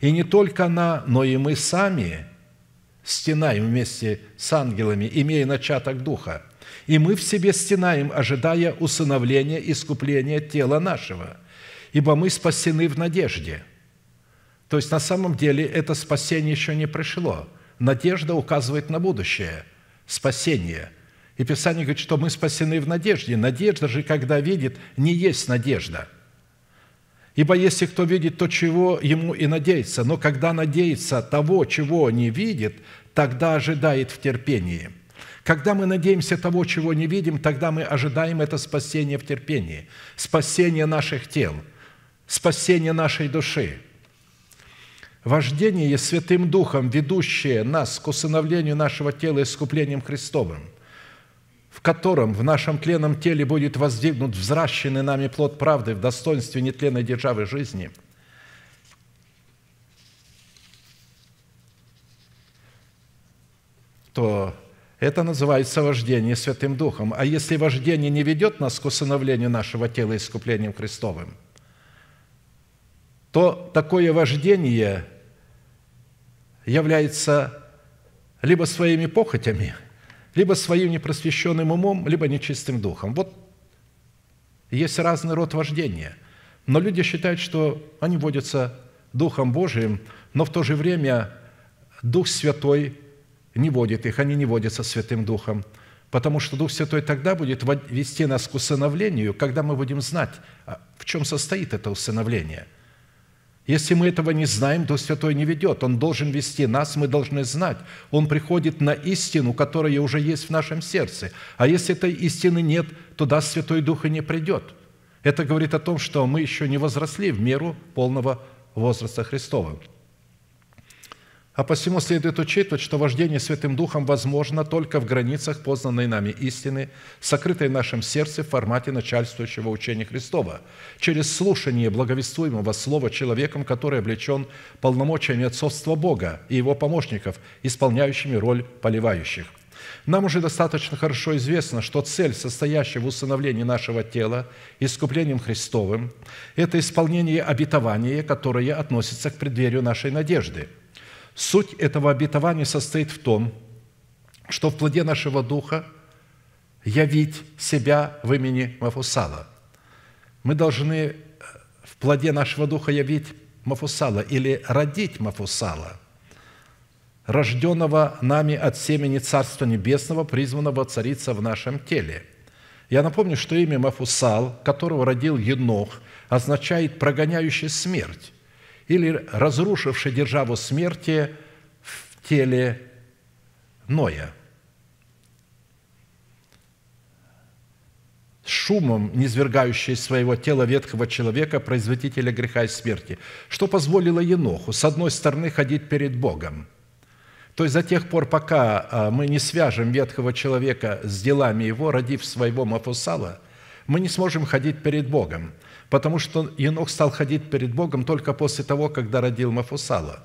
И не только она, но и мы сами – стенаем вместе с ангелами, имея начаток Духа. И мы в себе стенаем, ожидая усыновления, и искупления тела нашего, ибо мы спасены в надежде». То есть на самом деле это спасение еще не пришло. Надежда указывает на будущее, спасение. И Писание говорит, что мы спасены в надежде. Надежда же, когда видит, не есть надежда – Ибо если кто видит то, чего ему и надеется, но когда надеется того, чего не видит, тогда ожидает в терпении. Когда мы надеемся того, чего не видим, тогда мы ожидаем это спасение в терпении, спасение наших тел, спасение нашей души. Вождение Святым Духом, ведущее нас к усыновлению нашего тела искуплением Христовым – в котором в нашем тленном теле будет воздвигнут взращенный нами плод правды в достоинстве нетленной державы жизни, то это называется вождение Святым Духом. А если вождение не ведет нас к усыновлению нашего тела искуплением Христовым, то такое вождение является либо своими похотями – либо своим непросвещенным умом, либо нечистым духом. Вот есть разный род вождения. Но люди считают, что они водятся Духом Божиим, но в то же время Дух Святой не водит их, они не водятся Святым Духом. Потому что Дух Святой тогда будет вести нас к усыновлению, когда мы будем знать, а в чем состоит это усыновление – если мы этого не знаем, то Святой не ведет. Он должен вести нас, мы должны знать. Он приходит на истину, которая уже есть в нашем сердце. А если этой истины нет, то туда Святой Дух и не придет. Это говорит о том, что мы еще не возросли в меру полного возраста Христова. А посему следует учитывать, что вождение Святым Духом возможно только в границах познанной нами истины, сокрытой в нашем сердце в формате начальствующего учения Христова, через слушание благовествуемого слова человеком, который облечен полномочиями отцовства Бога и его помощников, исполняющими роль поливающих. Нам уже достаточно хорошо известно, что цель, состоящая в усыновлении нашего тела искуплением Христовым, это исполнение обетования, которое относится к преддверию нашей надежды – Суть этого обетования состоит в том, что в плоде нашего духа явить себя в имени Мафусала. Мы должны э, в плоде нашего духа явить Мафусала или родить Мафусала, рожденного нами от семени Царства Небесного, призванного цариться в нашем теле. Я напомню, что имя Мафусал, которого родил Енох, означает «прогоняющий смерть» или разрушивший державу смерти в теле Ноя. шумом, низвергающей из своего тела ветхого человека, производителя греха и смерти, что позволило Еноху, с одной стороны, ходить перед Богом. То есть до тех пор, пока а, мы не свяжем ветхого человека с делами его, родив своего Мафусала, мы не сможем ходить перед Богом – потому что Енох стал ходить перед Богом только после того, когда родил Мафусала.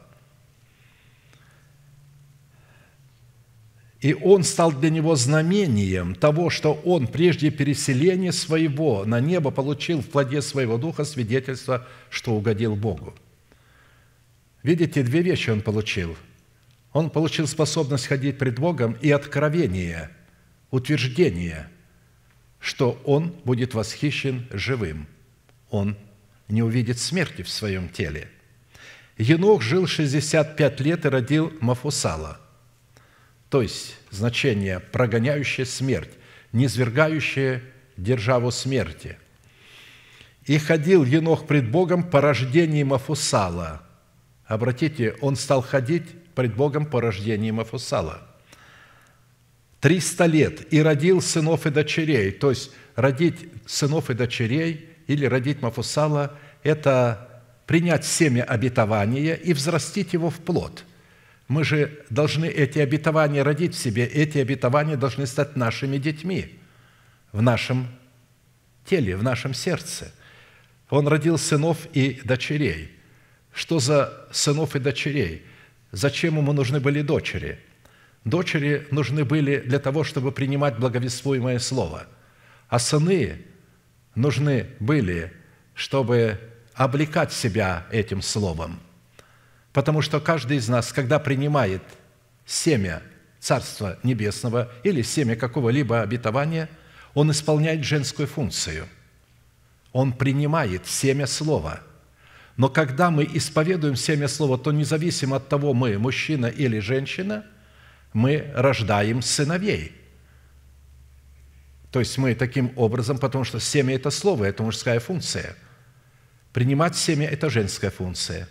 И он стал для него знамением того, что он прежде переселения своего на небо получил в плоде своего духа свидетельство, что угодил Богу. Видите, две вещи он получил. Он получил способность ходить пред Богом и откровение, утверждение, что он будет восхищен живым – он не увидит смерти в своем теле. Енох жил 65 лет и родил Мафусала. То есть значение «прогоняющая смерть», «низвергающая державу смерти». «И ходил Енох пред Богом по рождении Мафусала». Обратите, он стал ходить пред Богом по рождению Мафусала. «Триста лет и родил сынов и дочерей». То есть родить сынов и дочерей – или родить Мафусала – это принять семя обетования и взрастить его в плод. Мы же должны эти обетования родить в себе, эти обетования должны стать нашими детьми в нашем теле, в нашем сердце. Он родил сынов и дочерей. Что за сынов и дочерей? Зачем ему нужны были дочери? Дочери нужны были для того, чтобы принимать благовествуемое слово, а сыны нужны были, чтобы облекать себя этим словом. Потому что каждый из нас, когда принимает семя Царства Небесного или семя какого-либо обетования, он исполняет женскую функцию. Он принимает семя Слова. Но когда мы исповедуем семя Слова, то независимо от того, мы мужчина или женщина, мы рождаем сыновей – то есть мы таким образом, потому что семя – это слово, это мужская функция. Принимать семя – это женская функция.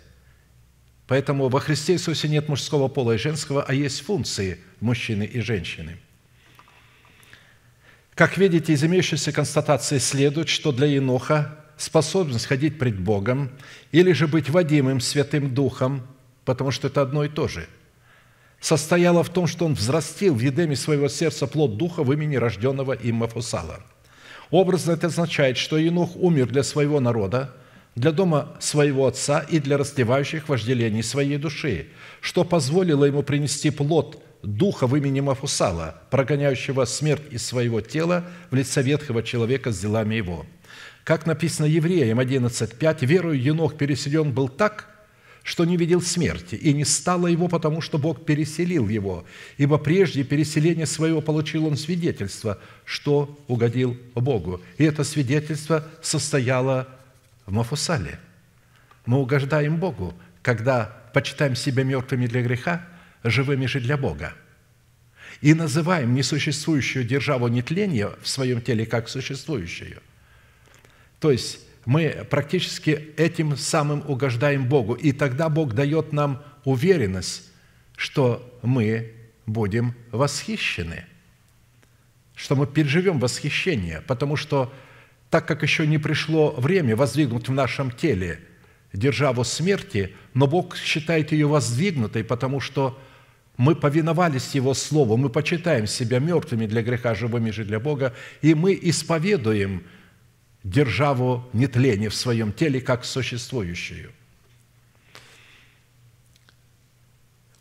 Поэтому во Христе Иисусе нет мужского пола и женского, а есть функции мужчины и женщины. Как видите, из имеющейся констатации следует, что для Еноха способность ходить пред Богом или же быть водимым Святым Духом, потому что это одно и то же – состояла в том, что он взрастил в едеме своего сердца плод духа в имени рожденного им Мафусала. Образно это означает, что Енох умер для своего народа, для дома своего отца и для раздевающих вожделений своей души, что позволило ему принести плод духа в имени Мафусала, прогоняющего смерть из своего тела в лице ветхого человека с делами его. Как написано евреям 11.5, верую Енох переселен был так, что не видел смерти, и не стало его, потому что Бог переселил его, ибо прежде переселения своего получил он свидетельство, что угодил Богу. И это свидетельство состояло в Мафусале. Мы угождаем Богу, когда почитаем себя мертвыми для греха, живыми же для Бога. И называем несуществующую державу нетления в своем теле как существующую. То есть мы практически этим самым угождаем Богу. И тогда Бог дает нам уверенность, что мы будем восхищены, что мы переживем восхищение, потому что так как еще не пришло время воздвигнуть в нашем теле державу смерти, но Бог считает ее воздвигнутой, потому что мы повиновались Его Слову, мы почитаем себя мертвыми для греха, живыми же для Бога, и мы исповедуем – державу нетления в своем теле как существующую.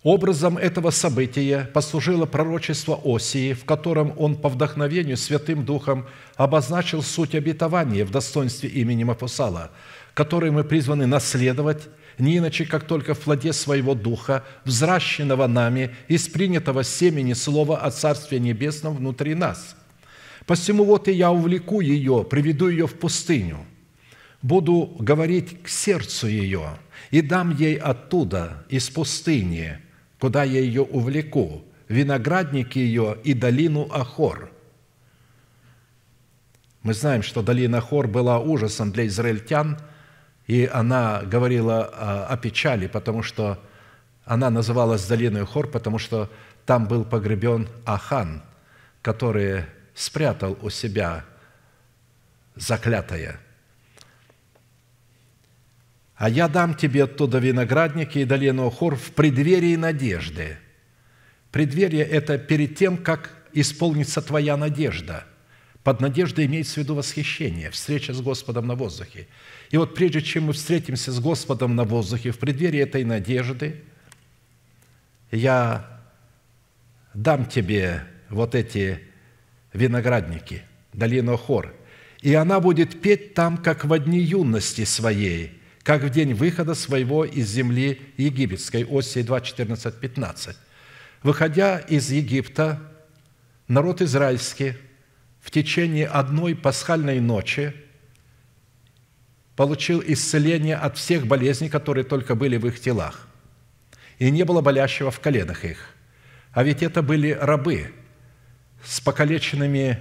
Образом этого события послужило пророчество Осии, в котором он по вдохновению Святым Духом обозначил суть обетования в достоинстве имени Мапусала, который мы призваны наследовать не иначе, как только в плоде своего Духа, взращенного нами из принятого семени Слова о Царстве Небесном внутри нас – Посему вот и я увлеку ее, приведу ее в пустыню, буду говорить к сердцу ее и дам ей оттуда, из пустыни, куда я ее увлеку, виноградники ее и долину Ахор». Мы знаем, что долина Ахор была ужасом для израильтян, и она говорила о печали, потому что она называлась долиной Хор, потому что там был погребен Ахан, который спрятал у себя заклятое. А я дам тебе оттуда виноградники и долину хор в преддверии надежды. Преддверие – это перед тем, как исполнится твоя надежда. Под надеждой имеется в виду восхищение, встреча с Господом на воздухе. И вот прежде чем мы встретимся с Господом на воздухе, в преддверии этой надежды, я дам тебе вот эти виноградники, долину Хор, и она будет петь там, как в дни юности своей, как в день выхода своего из земли египетской». Осей 2, 14, 15. Выходя из Египта, народ израильский в течение одной пасхальной ночи получил исцеление от всех болезней, которые только были в их телах. И не было болящего в коленах их. А ведь это были рабы – с покалеченными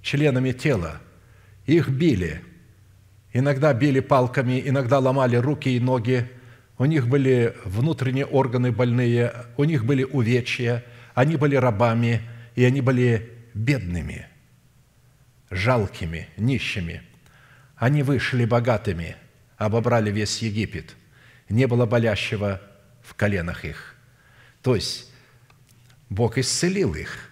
членами тела. Их били. Иногда били палками, иногда ломали руки и ноги. У них были внутренние органы больные, у них были увечья, они были рабами, и они были бедными, жалкими, нищими. Они вышли богатыми, обобрали весь Египет. Не было болящего в коленах их. То есть Бог исцелил их –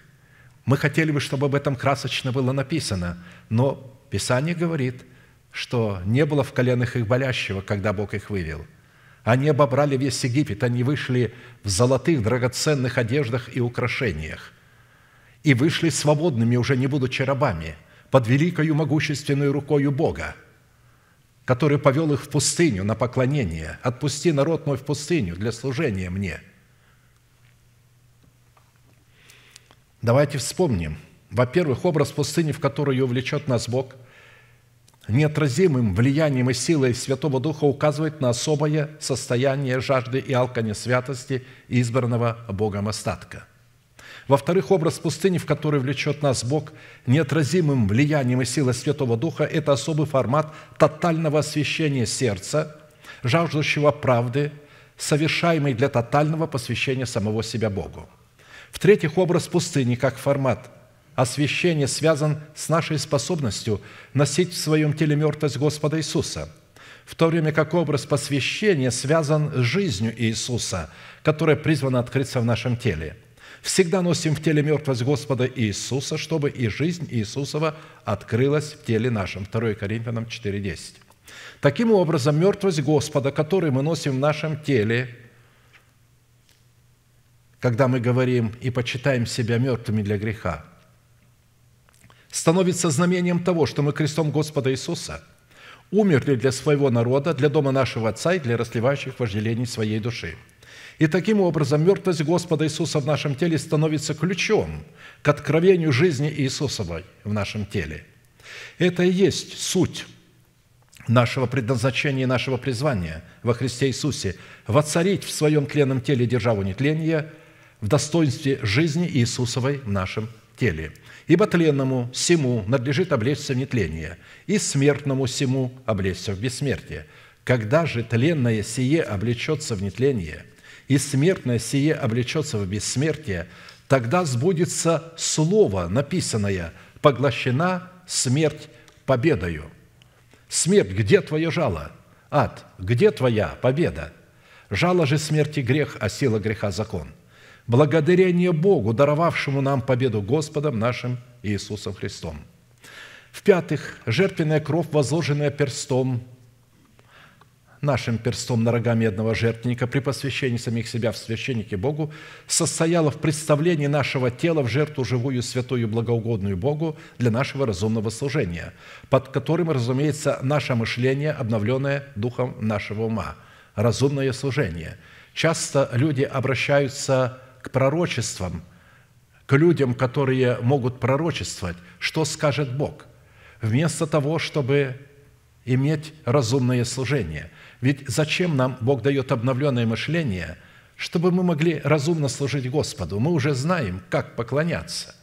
мы хотели бы, чтобы об этом красочно было написано, но Писание говорит, что не было в коленах их болящего, когда Бог их вывел. Они обобрали весь Египет, они вышли в золотых драгоценных одеждах и украшениях и вышли свободными, уже не будучи рабами, под великою могущественной рукою Бога, который повел их в пустыню на поклонение. «Отпусти народ мой в пустыню для служения мне», – Давайте вспомним. Во-первых, образ пустыни, в который увлечет нас Бог, неотразимым влиянием и силой Святого Духа указывает на особое состояние жажды и алкания святости избранного Богом остатка. Во-вторых, образ пустыни, в который влечет нас Бог, неотразимым влиянием и силой Святого Духа – это особый формат тотального освящения сердца, жаждущего правды, совершаемый для тотального посвящения самого себя Богу – в-третьих, образ пустыни как формат освящения связан с нашей способностью носить в своем теле мертвость Господа Иисуса, в то время как образ посвящения связан с жизнью Иисуса, которая призвана открыться в нашем теле. Всегда носим в теле мертвость Господа Иисуса, чтобы и жизнь Иисусова открылась в теле нашем. 2 Коринфянам 4,10. Таким образом, мертвость Господа, которую мы носим в нашем теле, когда мы говорим «и почитаем себя мертвыми для греха», становится знамением того, что мы крестом Господа Иисуса умерли для своего народа, для дома нашего Отца и для расливающих вожделений своей души. И таким образом мертвость Господа Иисуса в нашем теле становится ключом к откровению жизни Иисусовой в нашем теле. Это и есть суть нашего предназначения и нашего призвания во Христе Иисусе – воцарить в своем тленном теле державу нетления – в достоинстве жизни Иисусовой в нашем теле. Ибо тленному всему надлежит облечься в нетление, и смертному всему облечься в бессмертие. Когда же тленное сие облечется в нетление, и смертное сие облечется в бессмертие, тогда сбудется слово, написанное «поглощена смерть победою». Смерть, где твое жало? Ад, где твоя победа? Жало же смерти грех, а сила греха закон – благодарение Богу, даровавшему нам победу Господом нашим Иисусом Христом. В-пятых, жертвенная кровь, возложенная перстом, нашим перстом на рога медного жертвенника при посвящении самих себя в священнике Богу, состояла в представлении нашего тела в жертву живую, святую, благоугодную Богу для нашего разумного служения, под которым, разумеется, наше мышление, обновленное духом нашего ума, разумное служение. Часто люди обращаются к к пророчествам, к людям, которые могут пророчествовать, что скажет Бог, вместо того, чтобы иметь разумное служение. Ведь зачем нам Бог дает обновленное мышление, чтобы мы могли разумно служить Господу? Мы уже знаем, как поклоняться.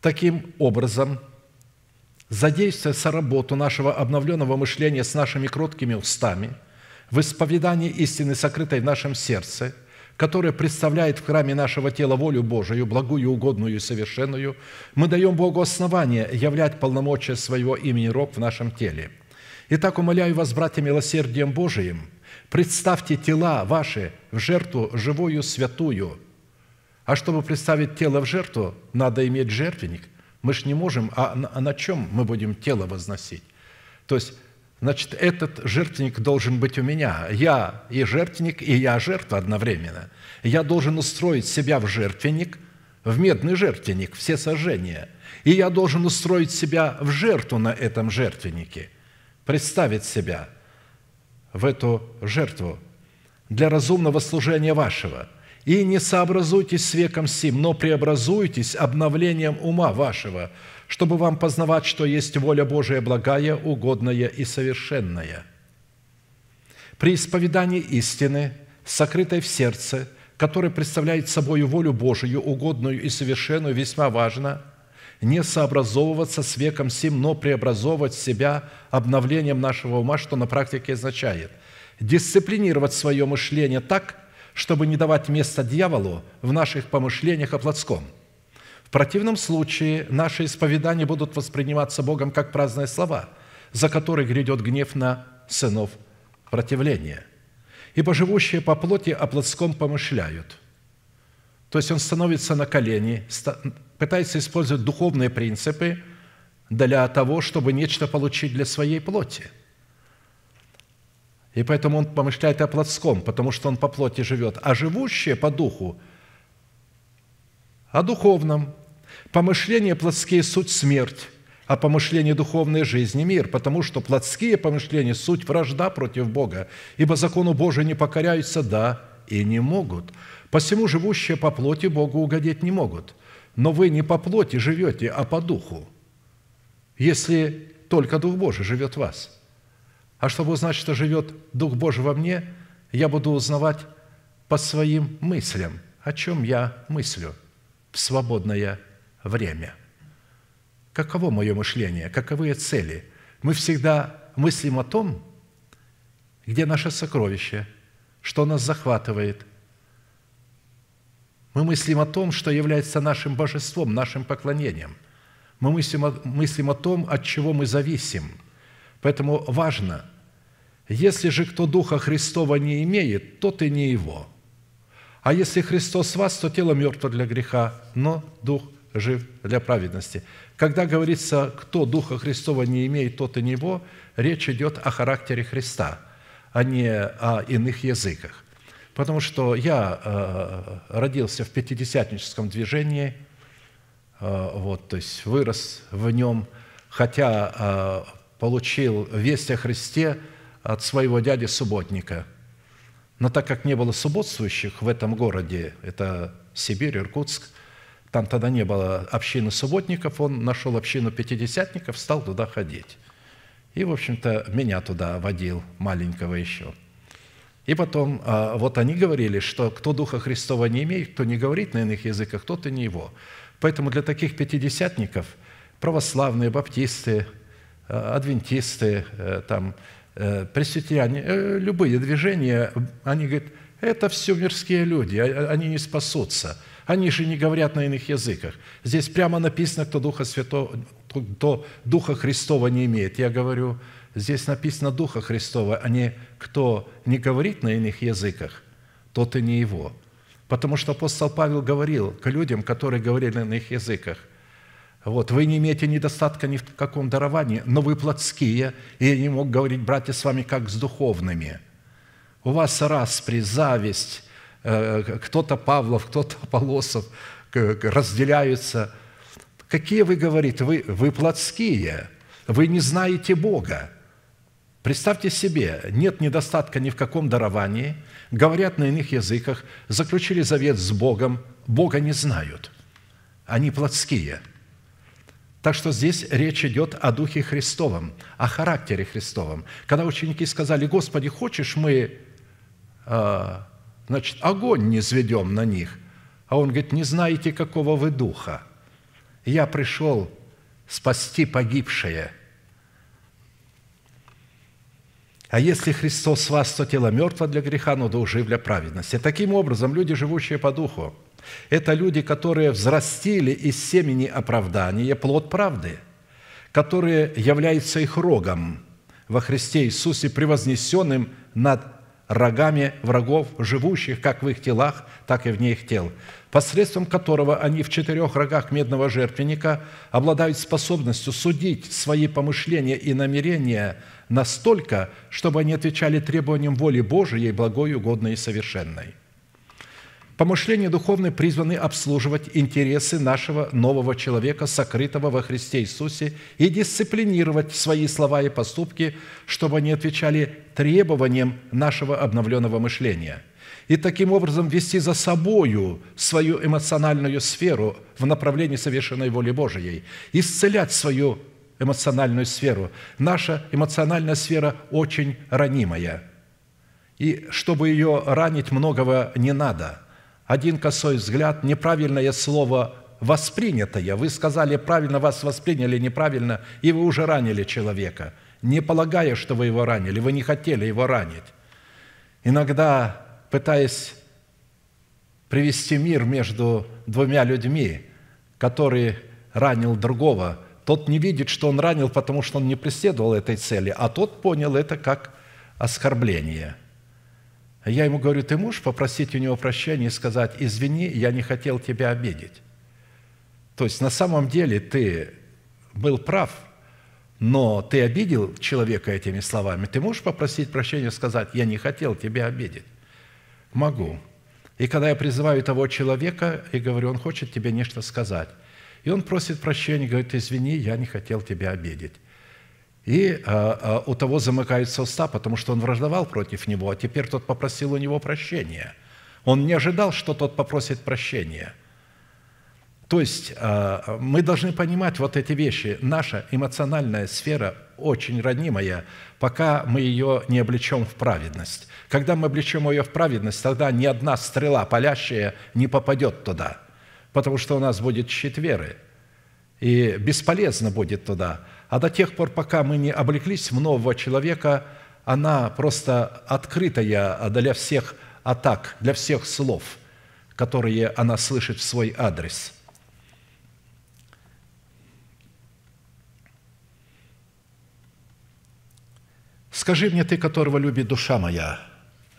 Таким образом, задействуя соработу нашего обновленного мышления с нашими кроткими устами, в исповедании истины, сокрытой в нашем сердце – которое представляет в храме нашего тела волю Божию, благую, угодную и совершенную, мы даем Богу основание являть полномочия своего имени роб в нашем теле. Итак, умоляю вас, братья, милосердием Божиим, представьте тела ваши в жертву живую, святую. А чтобы представить тело в жертву, надо иметь жертвенник. Мы ж не можем, а на а чем мы будем тело возносить? То есть значит, этот жертвенник должен быть у меня. Я и жертвенник, и я жертва одновременно. Я должен устроить себя в жертвенник, в медный жертвенник, все сожжения. И я должен устроить себя в жертву на этом жертвеннике, представить себя в эту жертву для разумного служения вашего. И не сообразуйтесь с веком сим, но преобразуйтесь обновлением ума вашего, чтобы вам познавать, что есть воля Божия благая, угодная и совершенная. При исповедании истины, сокрытой в сердце, которая представляет собой волю Божию, угодную и совершенную, весьма важно не сообразовываться с веком сим, но преобразовывать себя обновлением нашего ума, что на практике означает дисциплинировать свое мышление так, чтобы не давать места дьяволу в наших помышлениях о плотском – противном случае наши исповедания будут восприниматься Богом как праздные слова, за которые грядет гнев на сынов противления. Ибо живущие по плоти о плотском помышляют. То есть он становится на колени, пытается использовать духовные принципы для того, чтобы нечто получить для своей плоти. И поэтому он помышляет о плотском, потому что он по плоти живет. А живущие по духу о духовном, Помышления плотские – суть смерть, а помышления жизнь, жизни – мир, потому что плотские помышления – суть вражда против Бога, ибо закону Божию не покоряются, да, и не могут. Посему живущие по плоти Богу угодить не могут. Но вы не по плоти живете, а по духу, если только Дух Божий живет в вас. А чтобы узнать, что живет Дух Божий во мне, я буду узнавать по своим мыслям, о чем я мыслю в свободное время. Каково мое мышление? Каковы цели? Мы всегда мыслим о том, где наше сокровище, что нас захватывает. Мы мыслим о том, что является нашим божеством, нашим поклонением. Мы мыслим о, мыслим о том, от чего мы зависим. Поэтому важно, если же кто Духа Христова не имеет, то ты не его. А если Христос вас, то тело мертво для греха, но Дух жив для праведности. Когда говорится, кто Духа Христова не имеет, тот и него, речь идет о характере Христа, а не о иных языках. Потому что я э, родился в пятидесятническом движении, э, вот, то есть вырос в нем, хотя э, получил весть о Христе от своего дяди-субботника. Но так как не было субботствующих в этом городе, это Сибирь, Иркутск, там тогда не было общины субботников, он нашел общину пятидесятников, стал туда ходить. И, в общем-то, меня туда водил, маленького еще. И потом, а, вот они говорили, что кто Духа Христова не имеет, кто не говорит на иных языках, тот и не его. Поэтому для таких пятидесятников православные, баптисты, а, адвентисты, э, там, э, пресвитеряне, э, любые движения, они говорят, это все мирские люди, а, они не спасутся – они же не говорят на иных языках. Здесь прямо написано, кто Духа Святого, кто Духа Христова не имеет. Я говорю, здесь написано Духа Христова, а не кто не говорит на иных языках, тот и не его. Потому что апостол Павел говорил к людям, которые говорили на иных языках, вот, вы не имеете недостатка ни в каком даровании, но вы плотские, и я не мог говорить, братья, с вами как с духовными. У вас распри, зависть, Э, кто-то Павлов, кто-то Полосов разделяются. Какие вы, говорит, вы, вы плотские, вы не знаете Бога. Представьте себе, нет недостатка ни в каком даровании, говорят на иных языках, заключили завет с Богом, Бога не знают. Они плотские. Так что здесь речь идет о Духе Христовом, о характере Христовом. Когда ученики сказали, Господи, хочешь, мы э, значит, огонь не сведем на них. А он говорит, не знаете, какого вы духа. Я пришел спасти погибшее. А если Христос вас, то тело мертво для греха, но души для праведности. Таким образом, люди, живущие по духу, это люди, которые взрастили из семени оправдания плод правды, которые являются их рогом во Христе Иисусе, превознесенным над рогами врагов, живущих как в их телах, так и вне их тел, посредством которого они в четырех рогах медного жертвенника обладают способностью судить свои помышления и намерения настолько, чтобы они отвечали требованиям воли Божией, благой, угодной и совершенной. Помышления духовные призваны обслуживать интересы нашего нового человека, сокрытого во Христе Иисусе, и дисциплинировать свои слова и поступки, чтобы они отвечали требованиям нашего обновленного мышления. И таким образом вести за собою свою эмоциональную сферу в направлении совершенной воли Божией, исцелять свою эмоциональную сферу. Наша эмоциональная сфера очень ранимая. И чтобы ее ранить, многого не надо – один косой взгляд, неправильное слово воспринятое. Вы сказали правильно, вас восприняли неправильно, и вы уже ранили человека, не полагая, что вы его ранили, вы не хотели его ранить. Иногда, пытаясь привести мир между двумя людьми, который ранил другого, тот не видит, что он ранил, потому что он не преследовал этой цели, а тот понял это как оскорбление – я ему говорю, ты можешь попросить у него прощения и сказать, извини, я не хотел тебя обидеть. То есть на самом деле ты был прав, но ты обидел человека этими словами. Ты можешь попросить прощения и сказать, я не хотел тебя обидеть? Могу. И когда я призываю того человека и говорю, он хочет тебе нечто сказать, и он просит прощения, говорит, извини, я не хотел тебя обидеть. И а, а, у того замыкаются уста, потому что он враждовал против него, а теперь тот попросил у него прощения. Он не ожидал, что тот попросит прощения. То есть а, мы должны понимать вот эти вещи. Наша эмоциональная сфера очень ранимая, пока мы ее не облечем в праведность. Когда мы облечем ее в праведность, тогда ни одна стрела палящая не попадет туда, потому что у нас будет щит веры, и бесполезно будет туда – а до тех пор, пока мы не облеклись в нового человека, она просто открытая для всех атак, для всех слов, которые она слышит в свой адрес. «Скажи мне, ты, которого любит душа моя,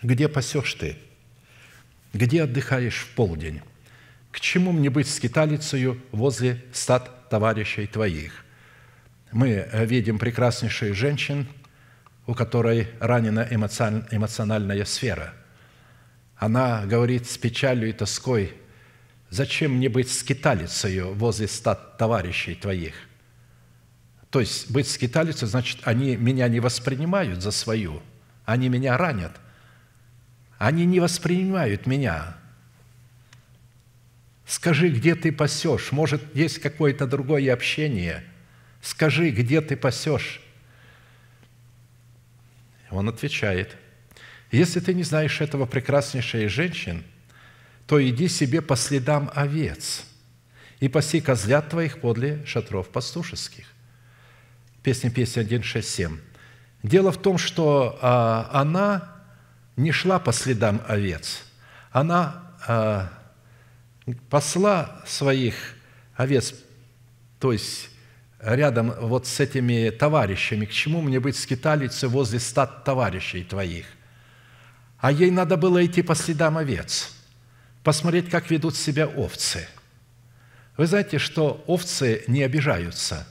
где пасешь ты? Где отдыхаешь в полдень? К чему мне быть скиталицею возле стад товарищей твоих?» мы э, видим прекраснейшую женщин, у которой ранена эмоциональная сфера. Она говорит с печалью и тоской, «Зачем мне быть скиталицею возле стад товарищей твоих?» То есть быть скиталицей, значит, они меня не воспринимают за свою, они меня ранят, они не воспринимают меня. Скажи, где ты пасешь? Может, есть какое-то другое общение – скажи, где ты пасешь?» Он отвечает, «Если ты не знаешь этого прекраснейшей женщин, то иди себе по следам овец и паси козлят твоих подле шатров пастушеских». Песня, песня 1, 7. Дело в том, что а, она не шла по следам овец. Она а, посла своих овец, то есть рядом вот с этими товарищами, к чему мне быть скиталице возле стад товарищей твоих? А ей надо было идти по следам овец, посмотреть, как ведут себя овцы. Вы знаете, что овцы не обижаются,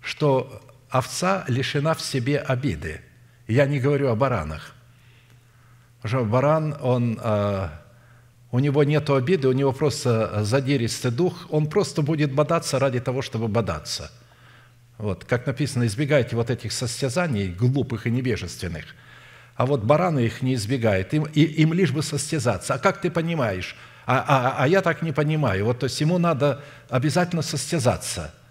что овца лишена в себе обиды. Я не говорю о баранах. Потому что баран, он э, у него нет обиды, у него просто э, задиристый дух, он просто будет бодаться ради того, чтобы бодаться. Вот, как написано, избегайте вот этих состязаний глупых и невежественных. А вот бараны их не избегают, им, и, им лишь бы состязаться. А как ты понимаешь? А, а, а я так не понимаю. Вот, то есть ему надо обязательно состязаться –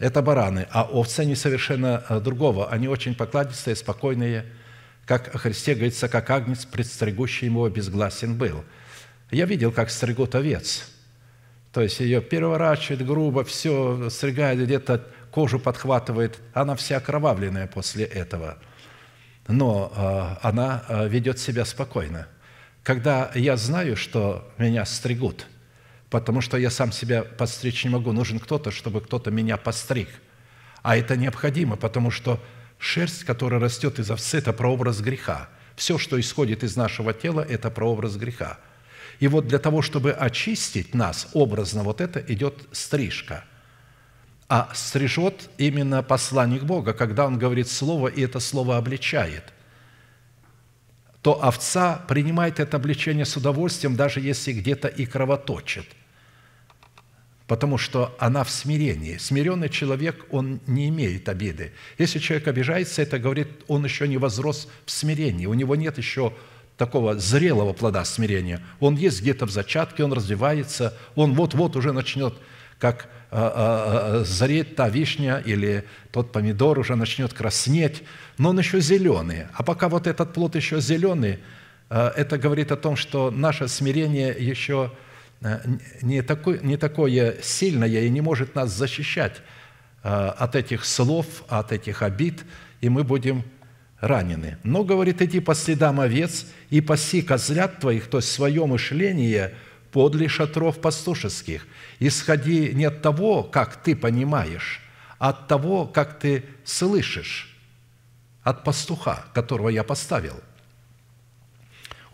это бараны, а овцы, они совершенно э, другого. Они очень покладистые, спокойные, как о Христе говорится, как агнец, предстригущий его, безгласен был. Я видел, как стригут овец. То есть ее переворачивает грубо, все стригает, где-то кожу подхватывает. Она вся окровавленная после этого. Но э, она э, а, ведет себя спокойно. Когда я знаю, что меня стригут, потому что я сам себя подстричь не могу, нужен кто-то, чтобы кто-то меня постриг. А это необходимо, потому что Шерсть, которая растет из овцы, это прообраз греха. Все, что исходит из нашего тела, это прообраз греха. И вот для того, чтобы очистить нас образно, вот это идет стрижка. А стрижет именно посланник Бога, когда он говорит слово, и это слово обличает – то овца принимает это обличение с удовольствием, даже если где-то и кровоточит – потому что она в смирении. Смиренный человек, он не имеет обиды. Если человек обижается, это говорит, он еще не возрос в смирении, у него нет еще такого зрелого плода смирения. Он есть где-то в зачатке, он развивается, он вот-вот уже начнет, как э, э, э, зареет та вишня или тот помидор уже начнет краснеть, но он еще зеленый. А пока вот этот плод еще зеленый, это говорит о том, что наше смирение еще – Э, не, такой, не такое сильное и не может нас защищать э, от этих слов, от этих обид, и мы будем ранены. Но, говорит, иди по следам овец и паси козлят твоих, то есть свое мышление подле шатров пастушеских. Исходи не от того, как ты понимаешь, а от того, как ты слышишь от пастуха, которого я поставил –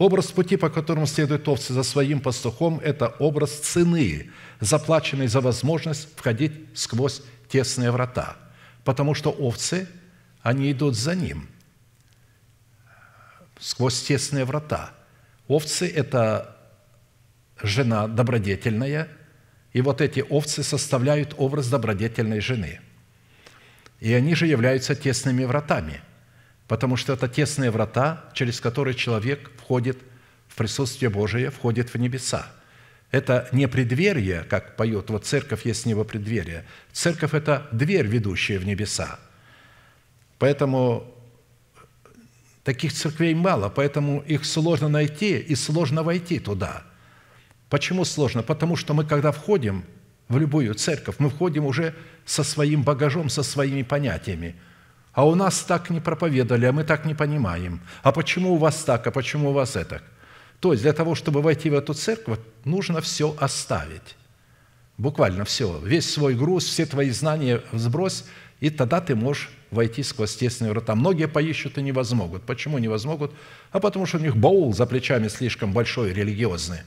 Образ пути, по которому следуют овцы за своим пастухом, это образ цены, заплаченной за возможность входить сквозь тесные врата, потому что овцы, они идут за ним, сквозь тесные врата. Овцы – это жена добродетельная, и вот эти овцы составляют образ добродетельной жены. И они же являются тесными вратами – потому что это тесные врата, через которые человек входит в присутствие Божие, входит в небеса. Это не преддверие, как поет, вот церковь есть небо преддверие. Церковь – это дверь, ведущая в небеса. Поэтому таких церквей мало, поэтому их сложно найти и сложно войти туда. Почему сложно? Потому что мы, когда входим в любую церковь, мы входим уже со своим багажом, со своими понятиями – а у нас так не проповедовали, а мы так не понимаем. А почему у вас так, а почему у вас это? То есть для того, чтобы войти в эту церковь, нужно все оставить. Буквально все. Весь свой груз, все твои знания сбрось, и тогда ты можешь войти сквозь тесные врата. Многие поищут и не возмогут. Почему не возмогут? А потому что у них баул за плечами слишком большой, религиозный.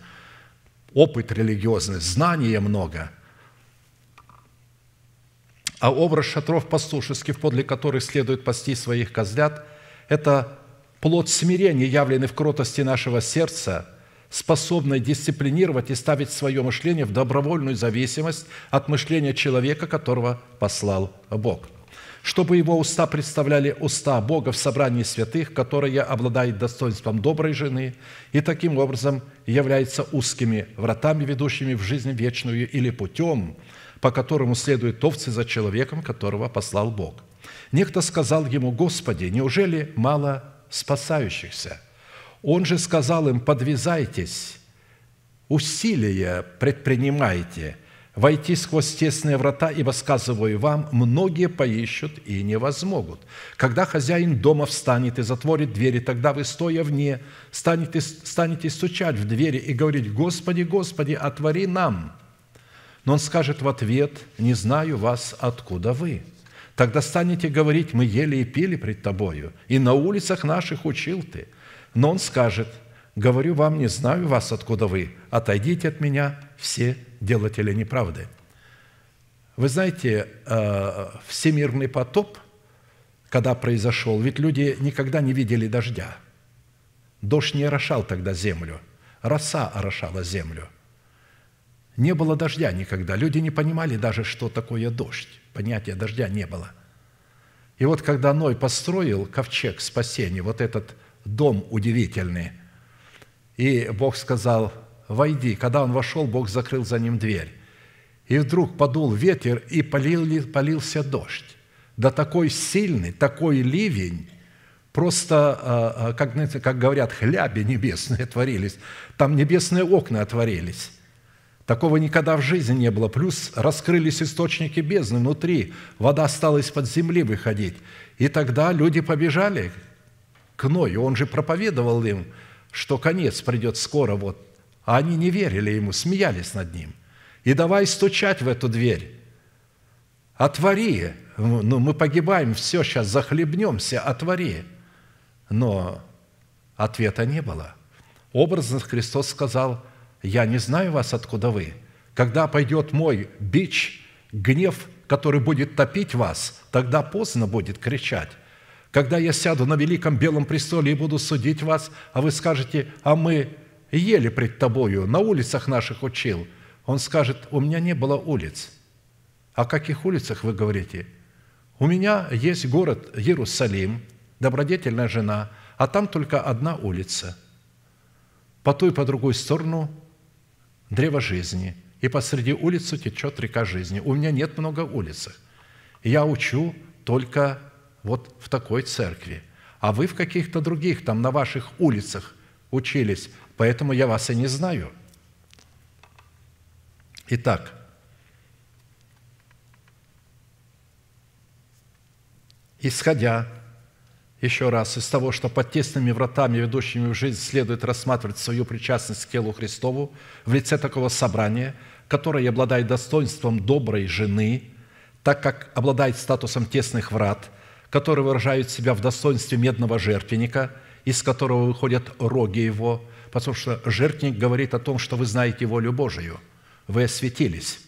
Опыт религиозный, знания много – а образ шатров пастушеских, подле которых следует пасти своих козлят, это плод смирения, явленный в кротости нашего сердца, способной дисциплинировать и ставить свое мышление в добровольную зависимость от мышления человека, которого послал Бог чтобы его уста представляли уста Бога в собрании святых, которая обладает достоинством доброй жены и таким образом является узкими вратами, ведущими в жизнь вечную или путем, по которому следуют овцы за человеком, которого послал Бог. Некто сказал ему, «Господи, неужели мало спасающихся?» Он же сказал им, «Подвязайтесь, усилия предпринимайте, войти сквозь тесные врата, ибо, сказываю вам, многие поищут и не возмогут. Когда хозяин дома встанет и затворит двери, тогда вы, стоя вне, станете, станете стучать в двери и говорить, «Господи, Господи, отвори нам!» Но он скажет в ответ, «Не знаю вас, откуда вы». Тогда станете говорить, «Мы ели и пили пред тобою, и на улицах наших учил ты». Но он скажет, «Говорю вам, не знаю вас, откуда вы, отойдите от меня, все делатели неправды». Вы знаете, э, всемирный потоп, когда произошел, ведь люди никогда не видели дождя. Дождь не орошал тогда землю, роса орошала землю – не было дождя никогда. Люди не понимали даже, что такое дождь. Понятия дождя не было. И вот когда Ной построил ковчег спасения, вот этот дом удивительный, и Бог сказал, войди. Когда он вошел, Бог закрыл за ним дверь. И вдруг подул ветер, и полил, полился дождь. Да такой сильный, такой ливень, просто, а, а, как, как говорят, хляби небесные творились. Там небесные окна отворились. Такого никогда в жизни не было. Плюс раскрылись источники бездны внутри, вода стала из-под земли выходить. И тогда люди побежали к Ною. Он же проповедовал им, что конец придет скоро. Вот. А они не верили ему, смеялись над ним. И давай стучать в эту дверь. Отвори. Ну, мы погибаем, все, сейчас захлебнемся, отвори. Но ответа не было. Образно Христос сказал – я не знаю вас, откуда вы. Когда пойдет мой бич, гнев, который будет топить вас, тогда поздно будет кричать. Когда я сяду на великом белом престоле и буду судить вас, а вы скажете, а мы ели пред тобою, на улицах наших учил. Он скажет, у меня не было улиц. О каких улицах вы говорите? У меня есть город Иерусалим, добродетельная жена, а там только одна улица. По ту и по другую сторону древо жизни, и посреди улицы течет река жизни. У меня нет много улиц. Я учу только вот в такой церкви. А вы в каких-то других, там на ваших улицах учились, поэтому я вас и не знаю. Итак, исходя еще раз, из того, что под тесными вратами, ведущими в жизнь, следует рассматривать свою причастность к телу Христову в лице такого собрания, которое обладает достоинством доброй жены, так как обладает статусом тесных врат, которые выражают себя в достоинстве медного жертвенника, из которого выходят роги его, потому что жертвенник говорит о том, что вы знаете волю Божию, вы осветились.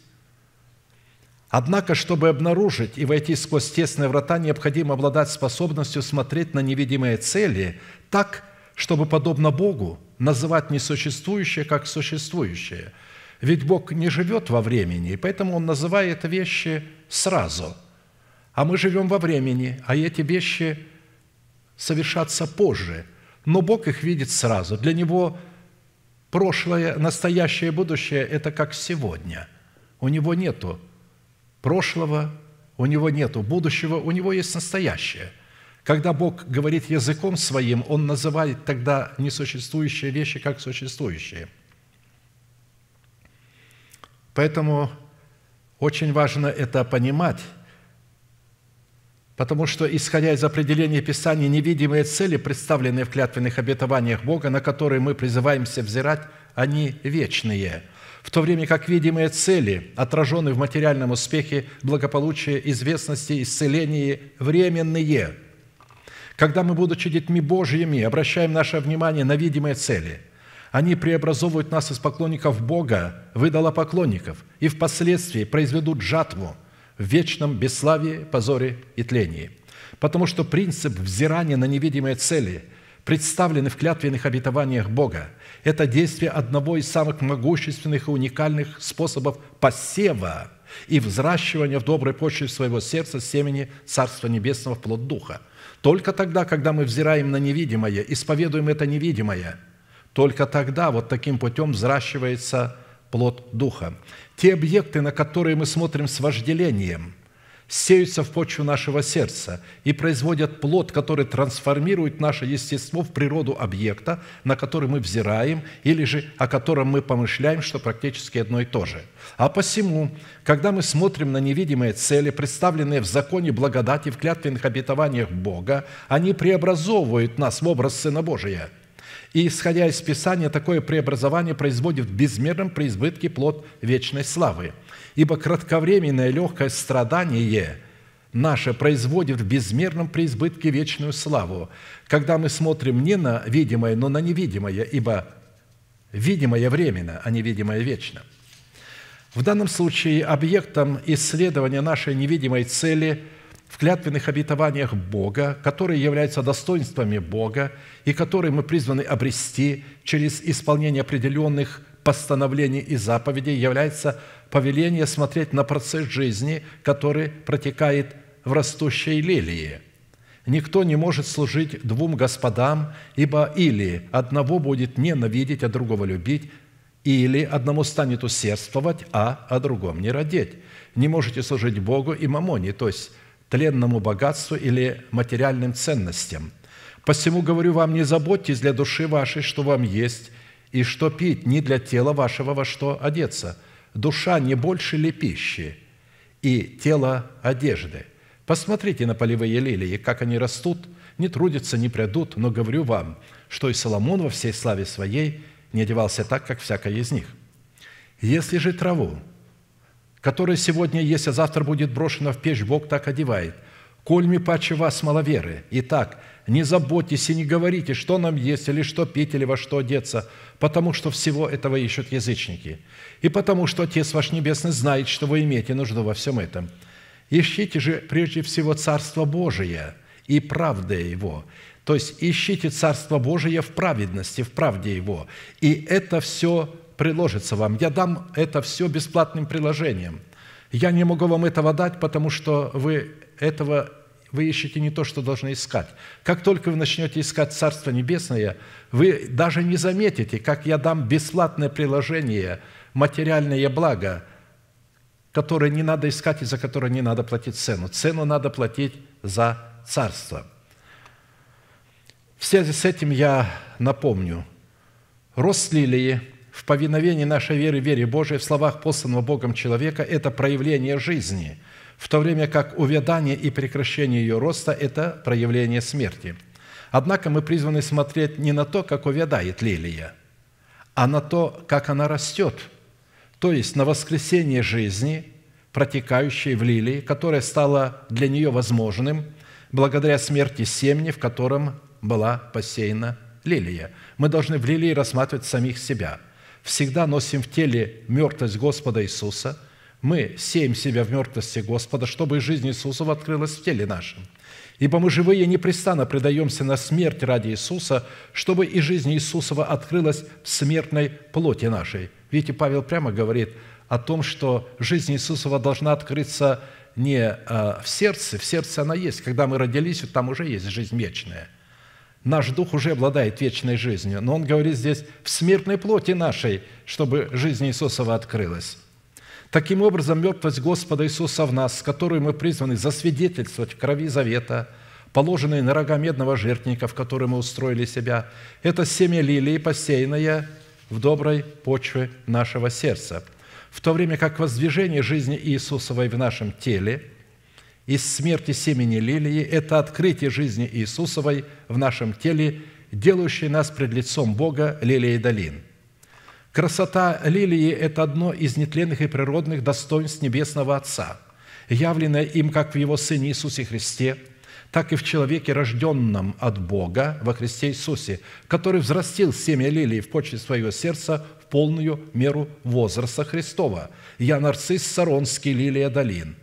Однако, чтобы обнаружить и войти сквозь тесные врата, необходимо обладать способностью смотреть на невидимые цели так, чтобы, подобно Богу, называть несуществующее как существующее. Ведь Бог не живет во времени, и поэтому Он называет вещи сразу. А мы живем во времени, а эти вещи совершатся позже. Но Бог их видит сразу. Для Него прошлое, настоящее, будущее – это как сегодня. У Него нету прошлого, у него нет будущего, у него есть настоящее. Когда Бог говорит языком своим, Он называет тогда несуществующие вещи как существующие. Поэтому очень важно это понимать, потому что, исходя из определения Писания, невидимые цели, представленные в клятвенных обетованиях Бога, на которые мы призываемся взирать, они вечные – в то время как видимые цели отражены в материальном успехе, благополучии, известности, исцелении временные. Когда мы, будучи детьми Божьими, обращаем наше внимание на видимые цели, они преобразовывают нас из поклонников Бога в идолопоклонников и впоследствии произведут жатву в вечном бесславии, позоре и тлении. Потому что принцип взирания на невидимые цели – представлены в клятвенных обетованиях Бога. Это действие одного из самых могущественных и уникальных способов посева и взращивания в доброй почве своего сердца семени Царства Небесного в плод Духа. Только тогда, когда мы взираем на невидимое, исповедуем это невидимое, только тогда вот таким путем взращивается плод Духа. Те объекты, на которые мы смотрим с вожделением, сеются в почву нашего сердца и производят плод, который трансформирует наше естество в природу объекта, на который мы взираем, или же о котором мы помышляем, что практически одно и то же. А посему, когда мы смотрим на невидимые цели, представленные в законе благодати, в клятвенных обетованиях Бога, они преобразовывают нас в образ Сына Божия – и, исходя из Писания, такое преобразование производит в безмерном преизбытке плод вечной славы – ибо кратковременное легкое страдание наше производит в безмерном преизбытке вечную славу, когда мы смотрим не на видимое, но на невидимое, ибо видимое временно, а невидимое вечно. В данном случае объектом исследования нашей невидимой цели – в клятвенных обетованиях Бога, которые являются достоинствами Бога и которые мы призваны обрести через исполнение определенных постановлений и заповедей, является повеление смотреть на процесс жизни, который протекает в растущей лилии. Никто не может служить двум господам, ибо или одного будет ненавидеть, а другого любить, или одному станет усердствовать, а о а другом не родить. Не можете служить Богу и мамоне, то есть тленному богатству или материальным ценностям. Посему говорю вам, не заботьтесь для души вашей, что вам есть, и что пить, не для тела вашего, во что одеться – душа не больше ли пищи и тело одежды? Посмотрите на полевые лилии, как они растут, не трудятся, не прядут, но говорю вам, что и Соломон во всей славе своей не одевался так, как всякая из них. Если же траву, которая сегодня есть, а завтра будет брошена в печь, Бог так одевает, кольми паче вас маловеры, и так – не заботьтесь и не говорите, что нам есть, или что пить, или во что одеться, потому что всего этого ищут язычники. И потому что Отец ваш Небесный знает, что вы имеете нужду во всем этом. Ищите же прежде всего Царство Божие и правды Его. То есть ищите Царство Божие в праведности, в правде Его. И это все приложится вам. Я дам это все бесплатным приложением. Я не могу вам этого дать, потому что вы этого вы ищете не то, что должны искать. Как только вы начнете искать Царство Небесное, вы даже не заметите, как я дам бесплатное приложение, материальное благо, которое не надо искать и за которое не надо платить цену. Цену надо платить за Царство. В связи с этим я напомню, рост лилии в повиновении нашей веры, вере Божией, в словах посланного Богом человека – это проявление жизни – в то время как увядание и прекращение ее роста – это проявление смерти. Однако мы призваны смотреть не на то, как увядает лилия, а на то, как она растет, то есть на воскресение жизни, протекающей в лилии, которая стала для нее возможным благодаря смерти семени, в котором была посеяна лилия. Мы должны в лилии рассматривать самих себя. Всегда носим в теле мертвость Господа Иисуса – мы сеем себя в мертвости Господа, чтобы жизнь Иисусова открылась в теле нашем. Ибо мы живые непрестанно предаемся на смерть ради Иисуса, чтобы и жизнь Иисусова открылась в смертной плоти нашей». Видите, Павел прямо говорит о том, что жизнь Иисусова должна открыться не а, в сердце, в сердце она есть. Когда мы родились, там уже есть жизнь вечная. Наш дух уже обладает вечной жизнью, но он говорит здесь в смертной плоти нашей, чтобы жизнь Иисусова открылась. Таким образом, мертвость Господа Иисуса в нас, которую мы призваны засвидетельствовать в крови завета, положенной на рога медного жертвника, в который мы устроили себя, это семя лилии, посеянное в доброй почве нашего сердца, в то время как воздвижение жизни Иисусовой в нашем теле из смерти семени лилии – это открытие жизни Иисусовой в нашем теле, делающее нас пред лицом Бога лилией долин – Красота лилии – это одно из нетленных и природных достоинств Небесного Отца, явленное им как в Его Сыне Иисусе Христе, так и в человеке, рожденном от Бога во Христе Иисусе, который взрастил семя лилии в почве своего сердца в полную меру возраста Христова. Я нарцисс Саронский, лилия долин.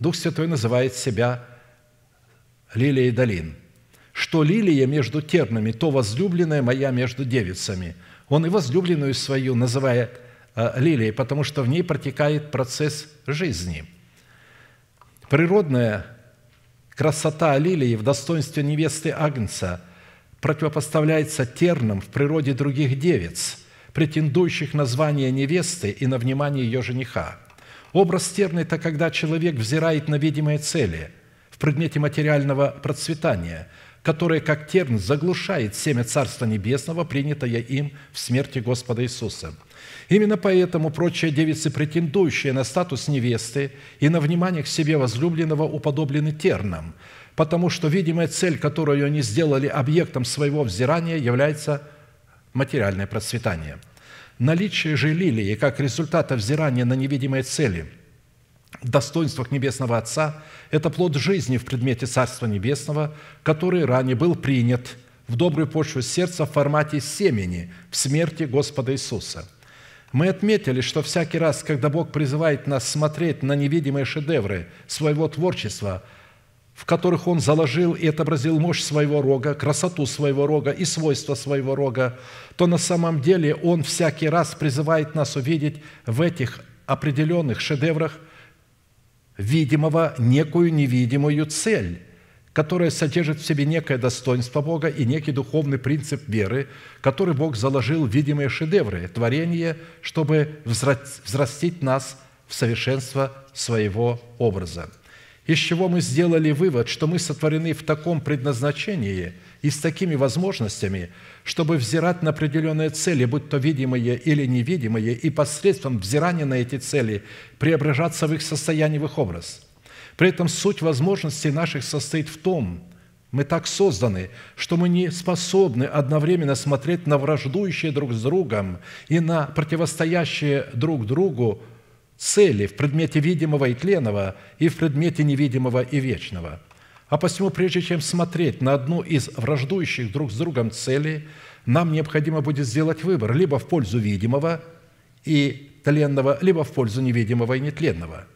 Дух Святой называет себя лилией долин – что лилия между тернами, то возлюбленная моя между девицами – он и возлюбленную свою называет э, лилией, потому что в ней протекает процесс жизни. Природная красота лилии в достоинстве невесты Агнца противопоставляется тернам в природе других девиц, претендующих на звание невесты и на внимание ее жениха. Образ терна – это когда человек взирает на видимые цели в предмете материального процветания – которое, как терн, заглушает семя Царства Небесного, принятое им в смерти Господа Иисуса. Именно поэтому прочие девицы, претендующие на статус невесты и на внимание к себе возлюбленного, уподоблены тернам, потому что видимая цель, которую они сделали объектом своего взирания, является материальное процветание. Наличие же лилии как результата взирания на невидимые цели – достоинствах Небесного Отца – это плод жизни в предмете Царства Небесного, который ранее был принят в добрую почву сердца в формате семени в смерти Господа Иисуса. Мы отметили, что всякий раз, когда Бог призывает нас смотреть на невидимые шедевры своего творчества, в которых Он заложил и отобразил мощь своего рога, красоту своего рога и свойства своего рога, то на самом деле Он всякий раз призывает нас увидеть в этих определенных шедеврах – видимого некую невидимую цель, которая содержит в себе некое достоинство Бога и некий духовный принцип веры, который Бог заложил в видимые шедевры, творение, чтобы взрастить нас в совершенство своего образа. Из чего мы сделали вывод, что мы сотворены в таком предназначении и с такими возможностями – чтобы взирать на определенные цели, будь то видимые или невидимые, и посредством взирания на эти цели преображаться в их состояние, в их образ. При этом суть возможностей наших состоит в том, мы так созданы, что мы не способны одновременно смотреть на враждующие друг с другом и на противостоящие друг другу цели в предмете видимого и тленного и в предмете невидимого и вечного – а посему, прежде чем смотреть на одну из враждующих друг с другом целей, нам необходимо будет сделать выбор либо в пользу видимого и тленного, либо в пользу невидимого и нетленного.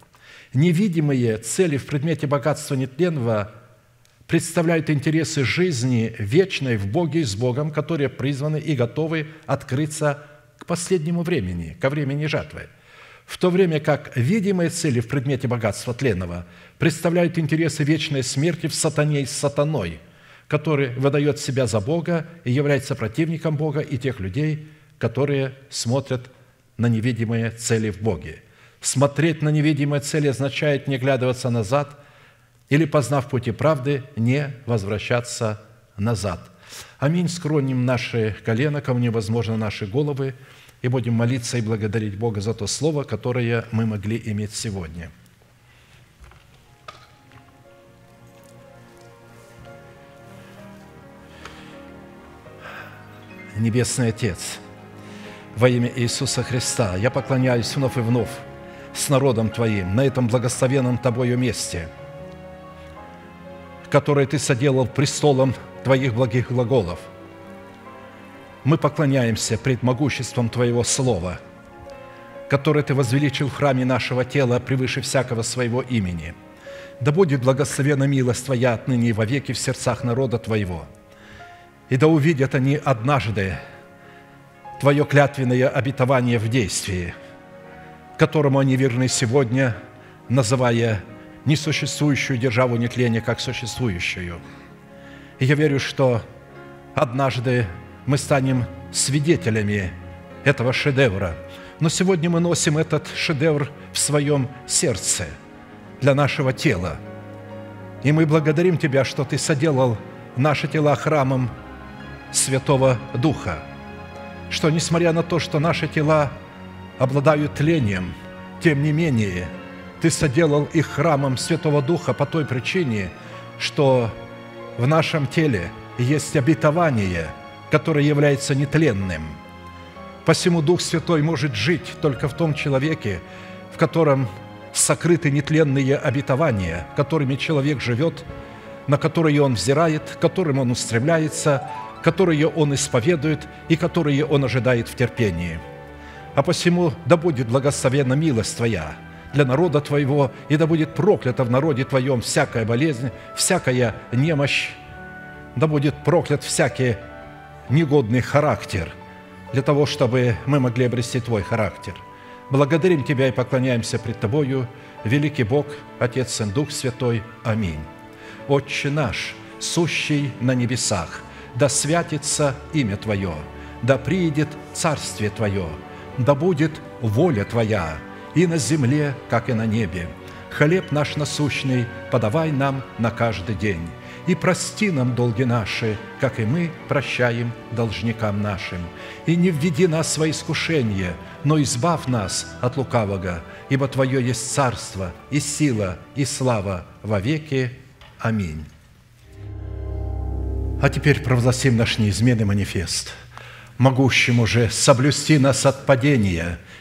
Невидимые цели в предмете богатства нетленного представляют интересы жизни вечной в Боге и с Богом, которые призваны и готовы открыться к последнему времени, ко времени жатвы – в то время как видимые цели в предмете богатства тленного представляют интересы вечной смерти в сатане и с сатаной, который выдает себя за Бога и является противником Бога и тех людей, которые смотрят на невидимые цели в Боге. Смотреть на невидимые цели означает не глядываться назад или, познав пути правды, не возвращаться назад. Аминь. Скроним наши колена, кому невозможно наши головы – и будем молиться и благодарить Бога за то слово, которое мы могли иметь сегодня. Небесный Отец, во имя Иисуса Христа, я поклоняюсь вновь и вновь с народом Твоим на этом благословенном Тобою месте, которое Ты соделал престолом Твоих благих глаголов – мы поклоняемся пред могуществом Твоего Слова, которое Ты возвеличил в храме нашего тела превыше всякого своего имени. Да будет благословена милость Твоя отныне и вовеки в сердцах народа Твоего. И да увидят они однажды Твое клятвенное обетование в действии, которому они верны сегодня, называя несуществующую державу нетления как существующую. И я верю, что однажды мы станем свидетелями этого шедевра. Но сегодня мы носим этот шедевр в своем сердце для нашего тела. И мы благодарим Тебя, что Ты соделал наши тела храмом Святого Духа, что, несмотря на то, что наши тела обладают тлением, тем не менее, Ты соделал их храмом Святого Духа по той причине, что в нашем теле есть обетование – которое является нетленным. Посему Дух Святой может жить только в том человеке, в котором сокрыты нетленные обетования, которыми человек живет, на которые он взирает, к которым он устремляется, которые он исповедует и которые он ожидает в терпении. А посему да будет благословена милость Твоя для народа Твоего, и да будет проклята в народе Твоем всякая болезнь, всякая немощь, да будет проклят всякий негодный характер, для того, чтобы мы могли обрести Твой характер. Благодарим Тебя и поклоняемся пред Тобою, великий Бог, Отец, и Дух Святой. Аминь. Отче наш, сущий на небесах, да святится имя Твое, да приидет Царствие Твое, да будет воля Твоя и на земле, как и на небе. Хлеб наш насущный подавай нам на каждый день и прости нам долги наши, как и мы прощаем должникам нашим. И не введи нас в свои искушения, но избавь нас от лукавого, ибо Твое есть царство и сила и слава во веки. Аминь. А теперь провозгласим наш неизменный манифест. Могущему же соблюсти нас от падения –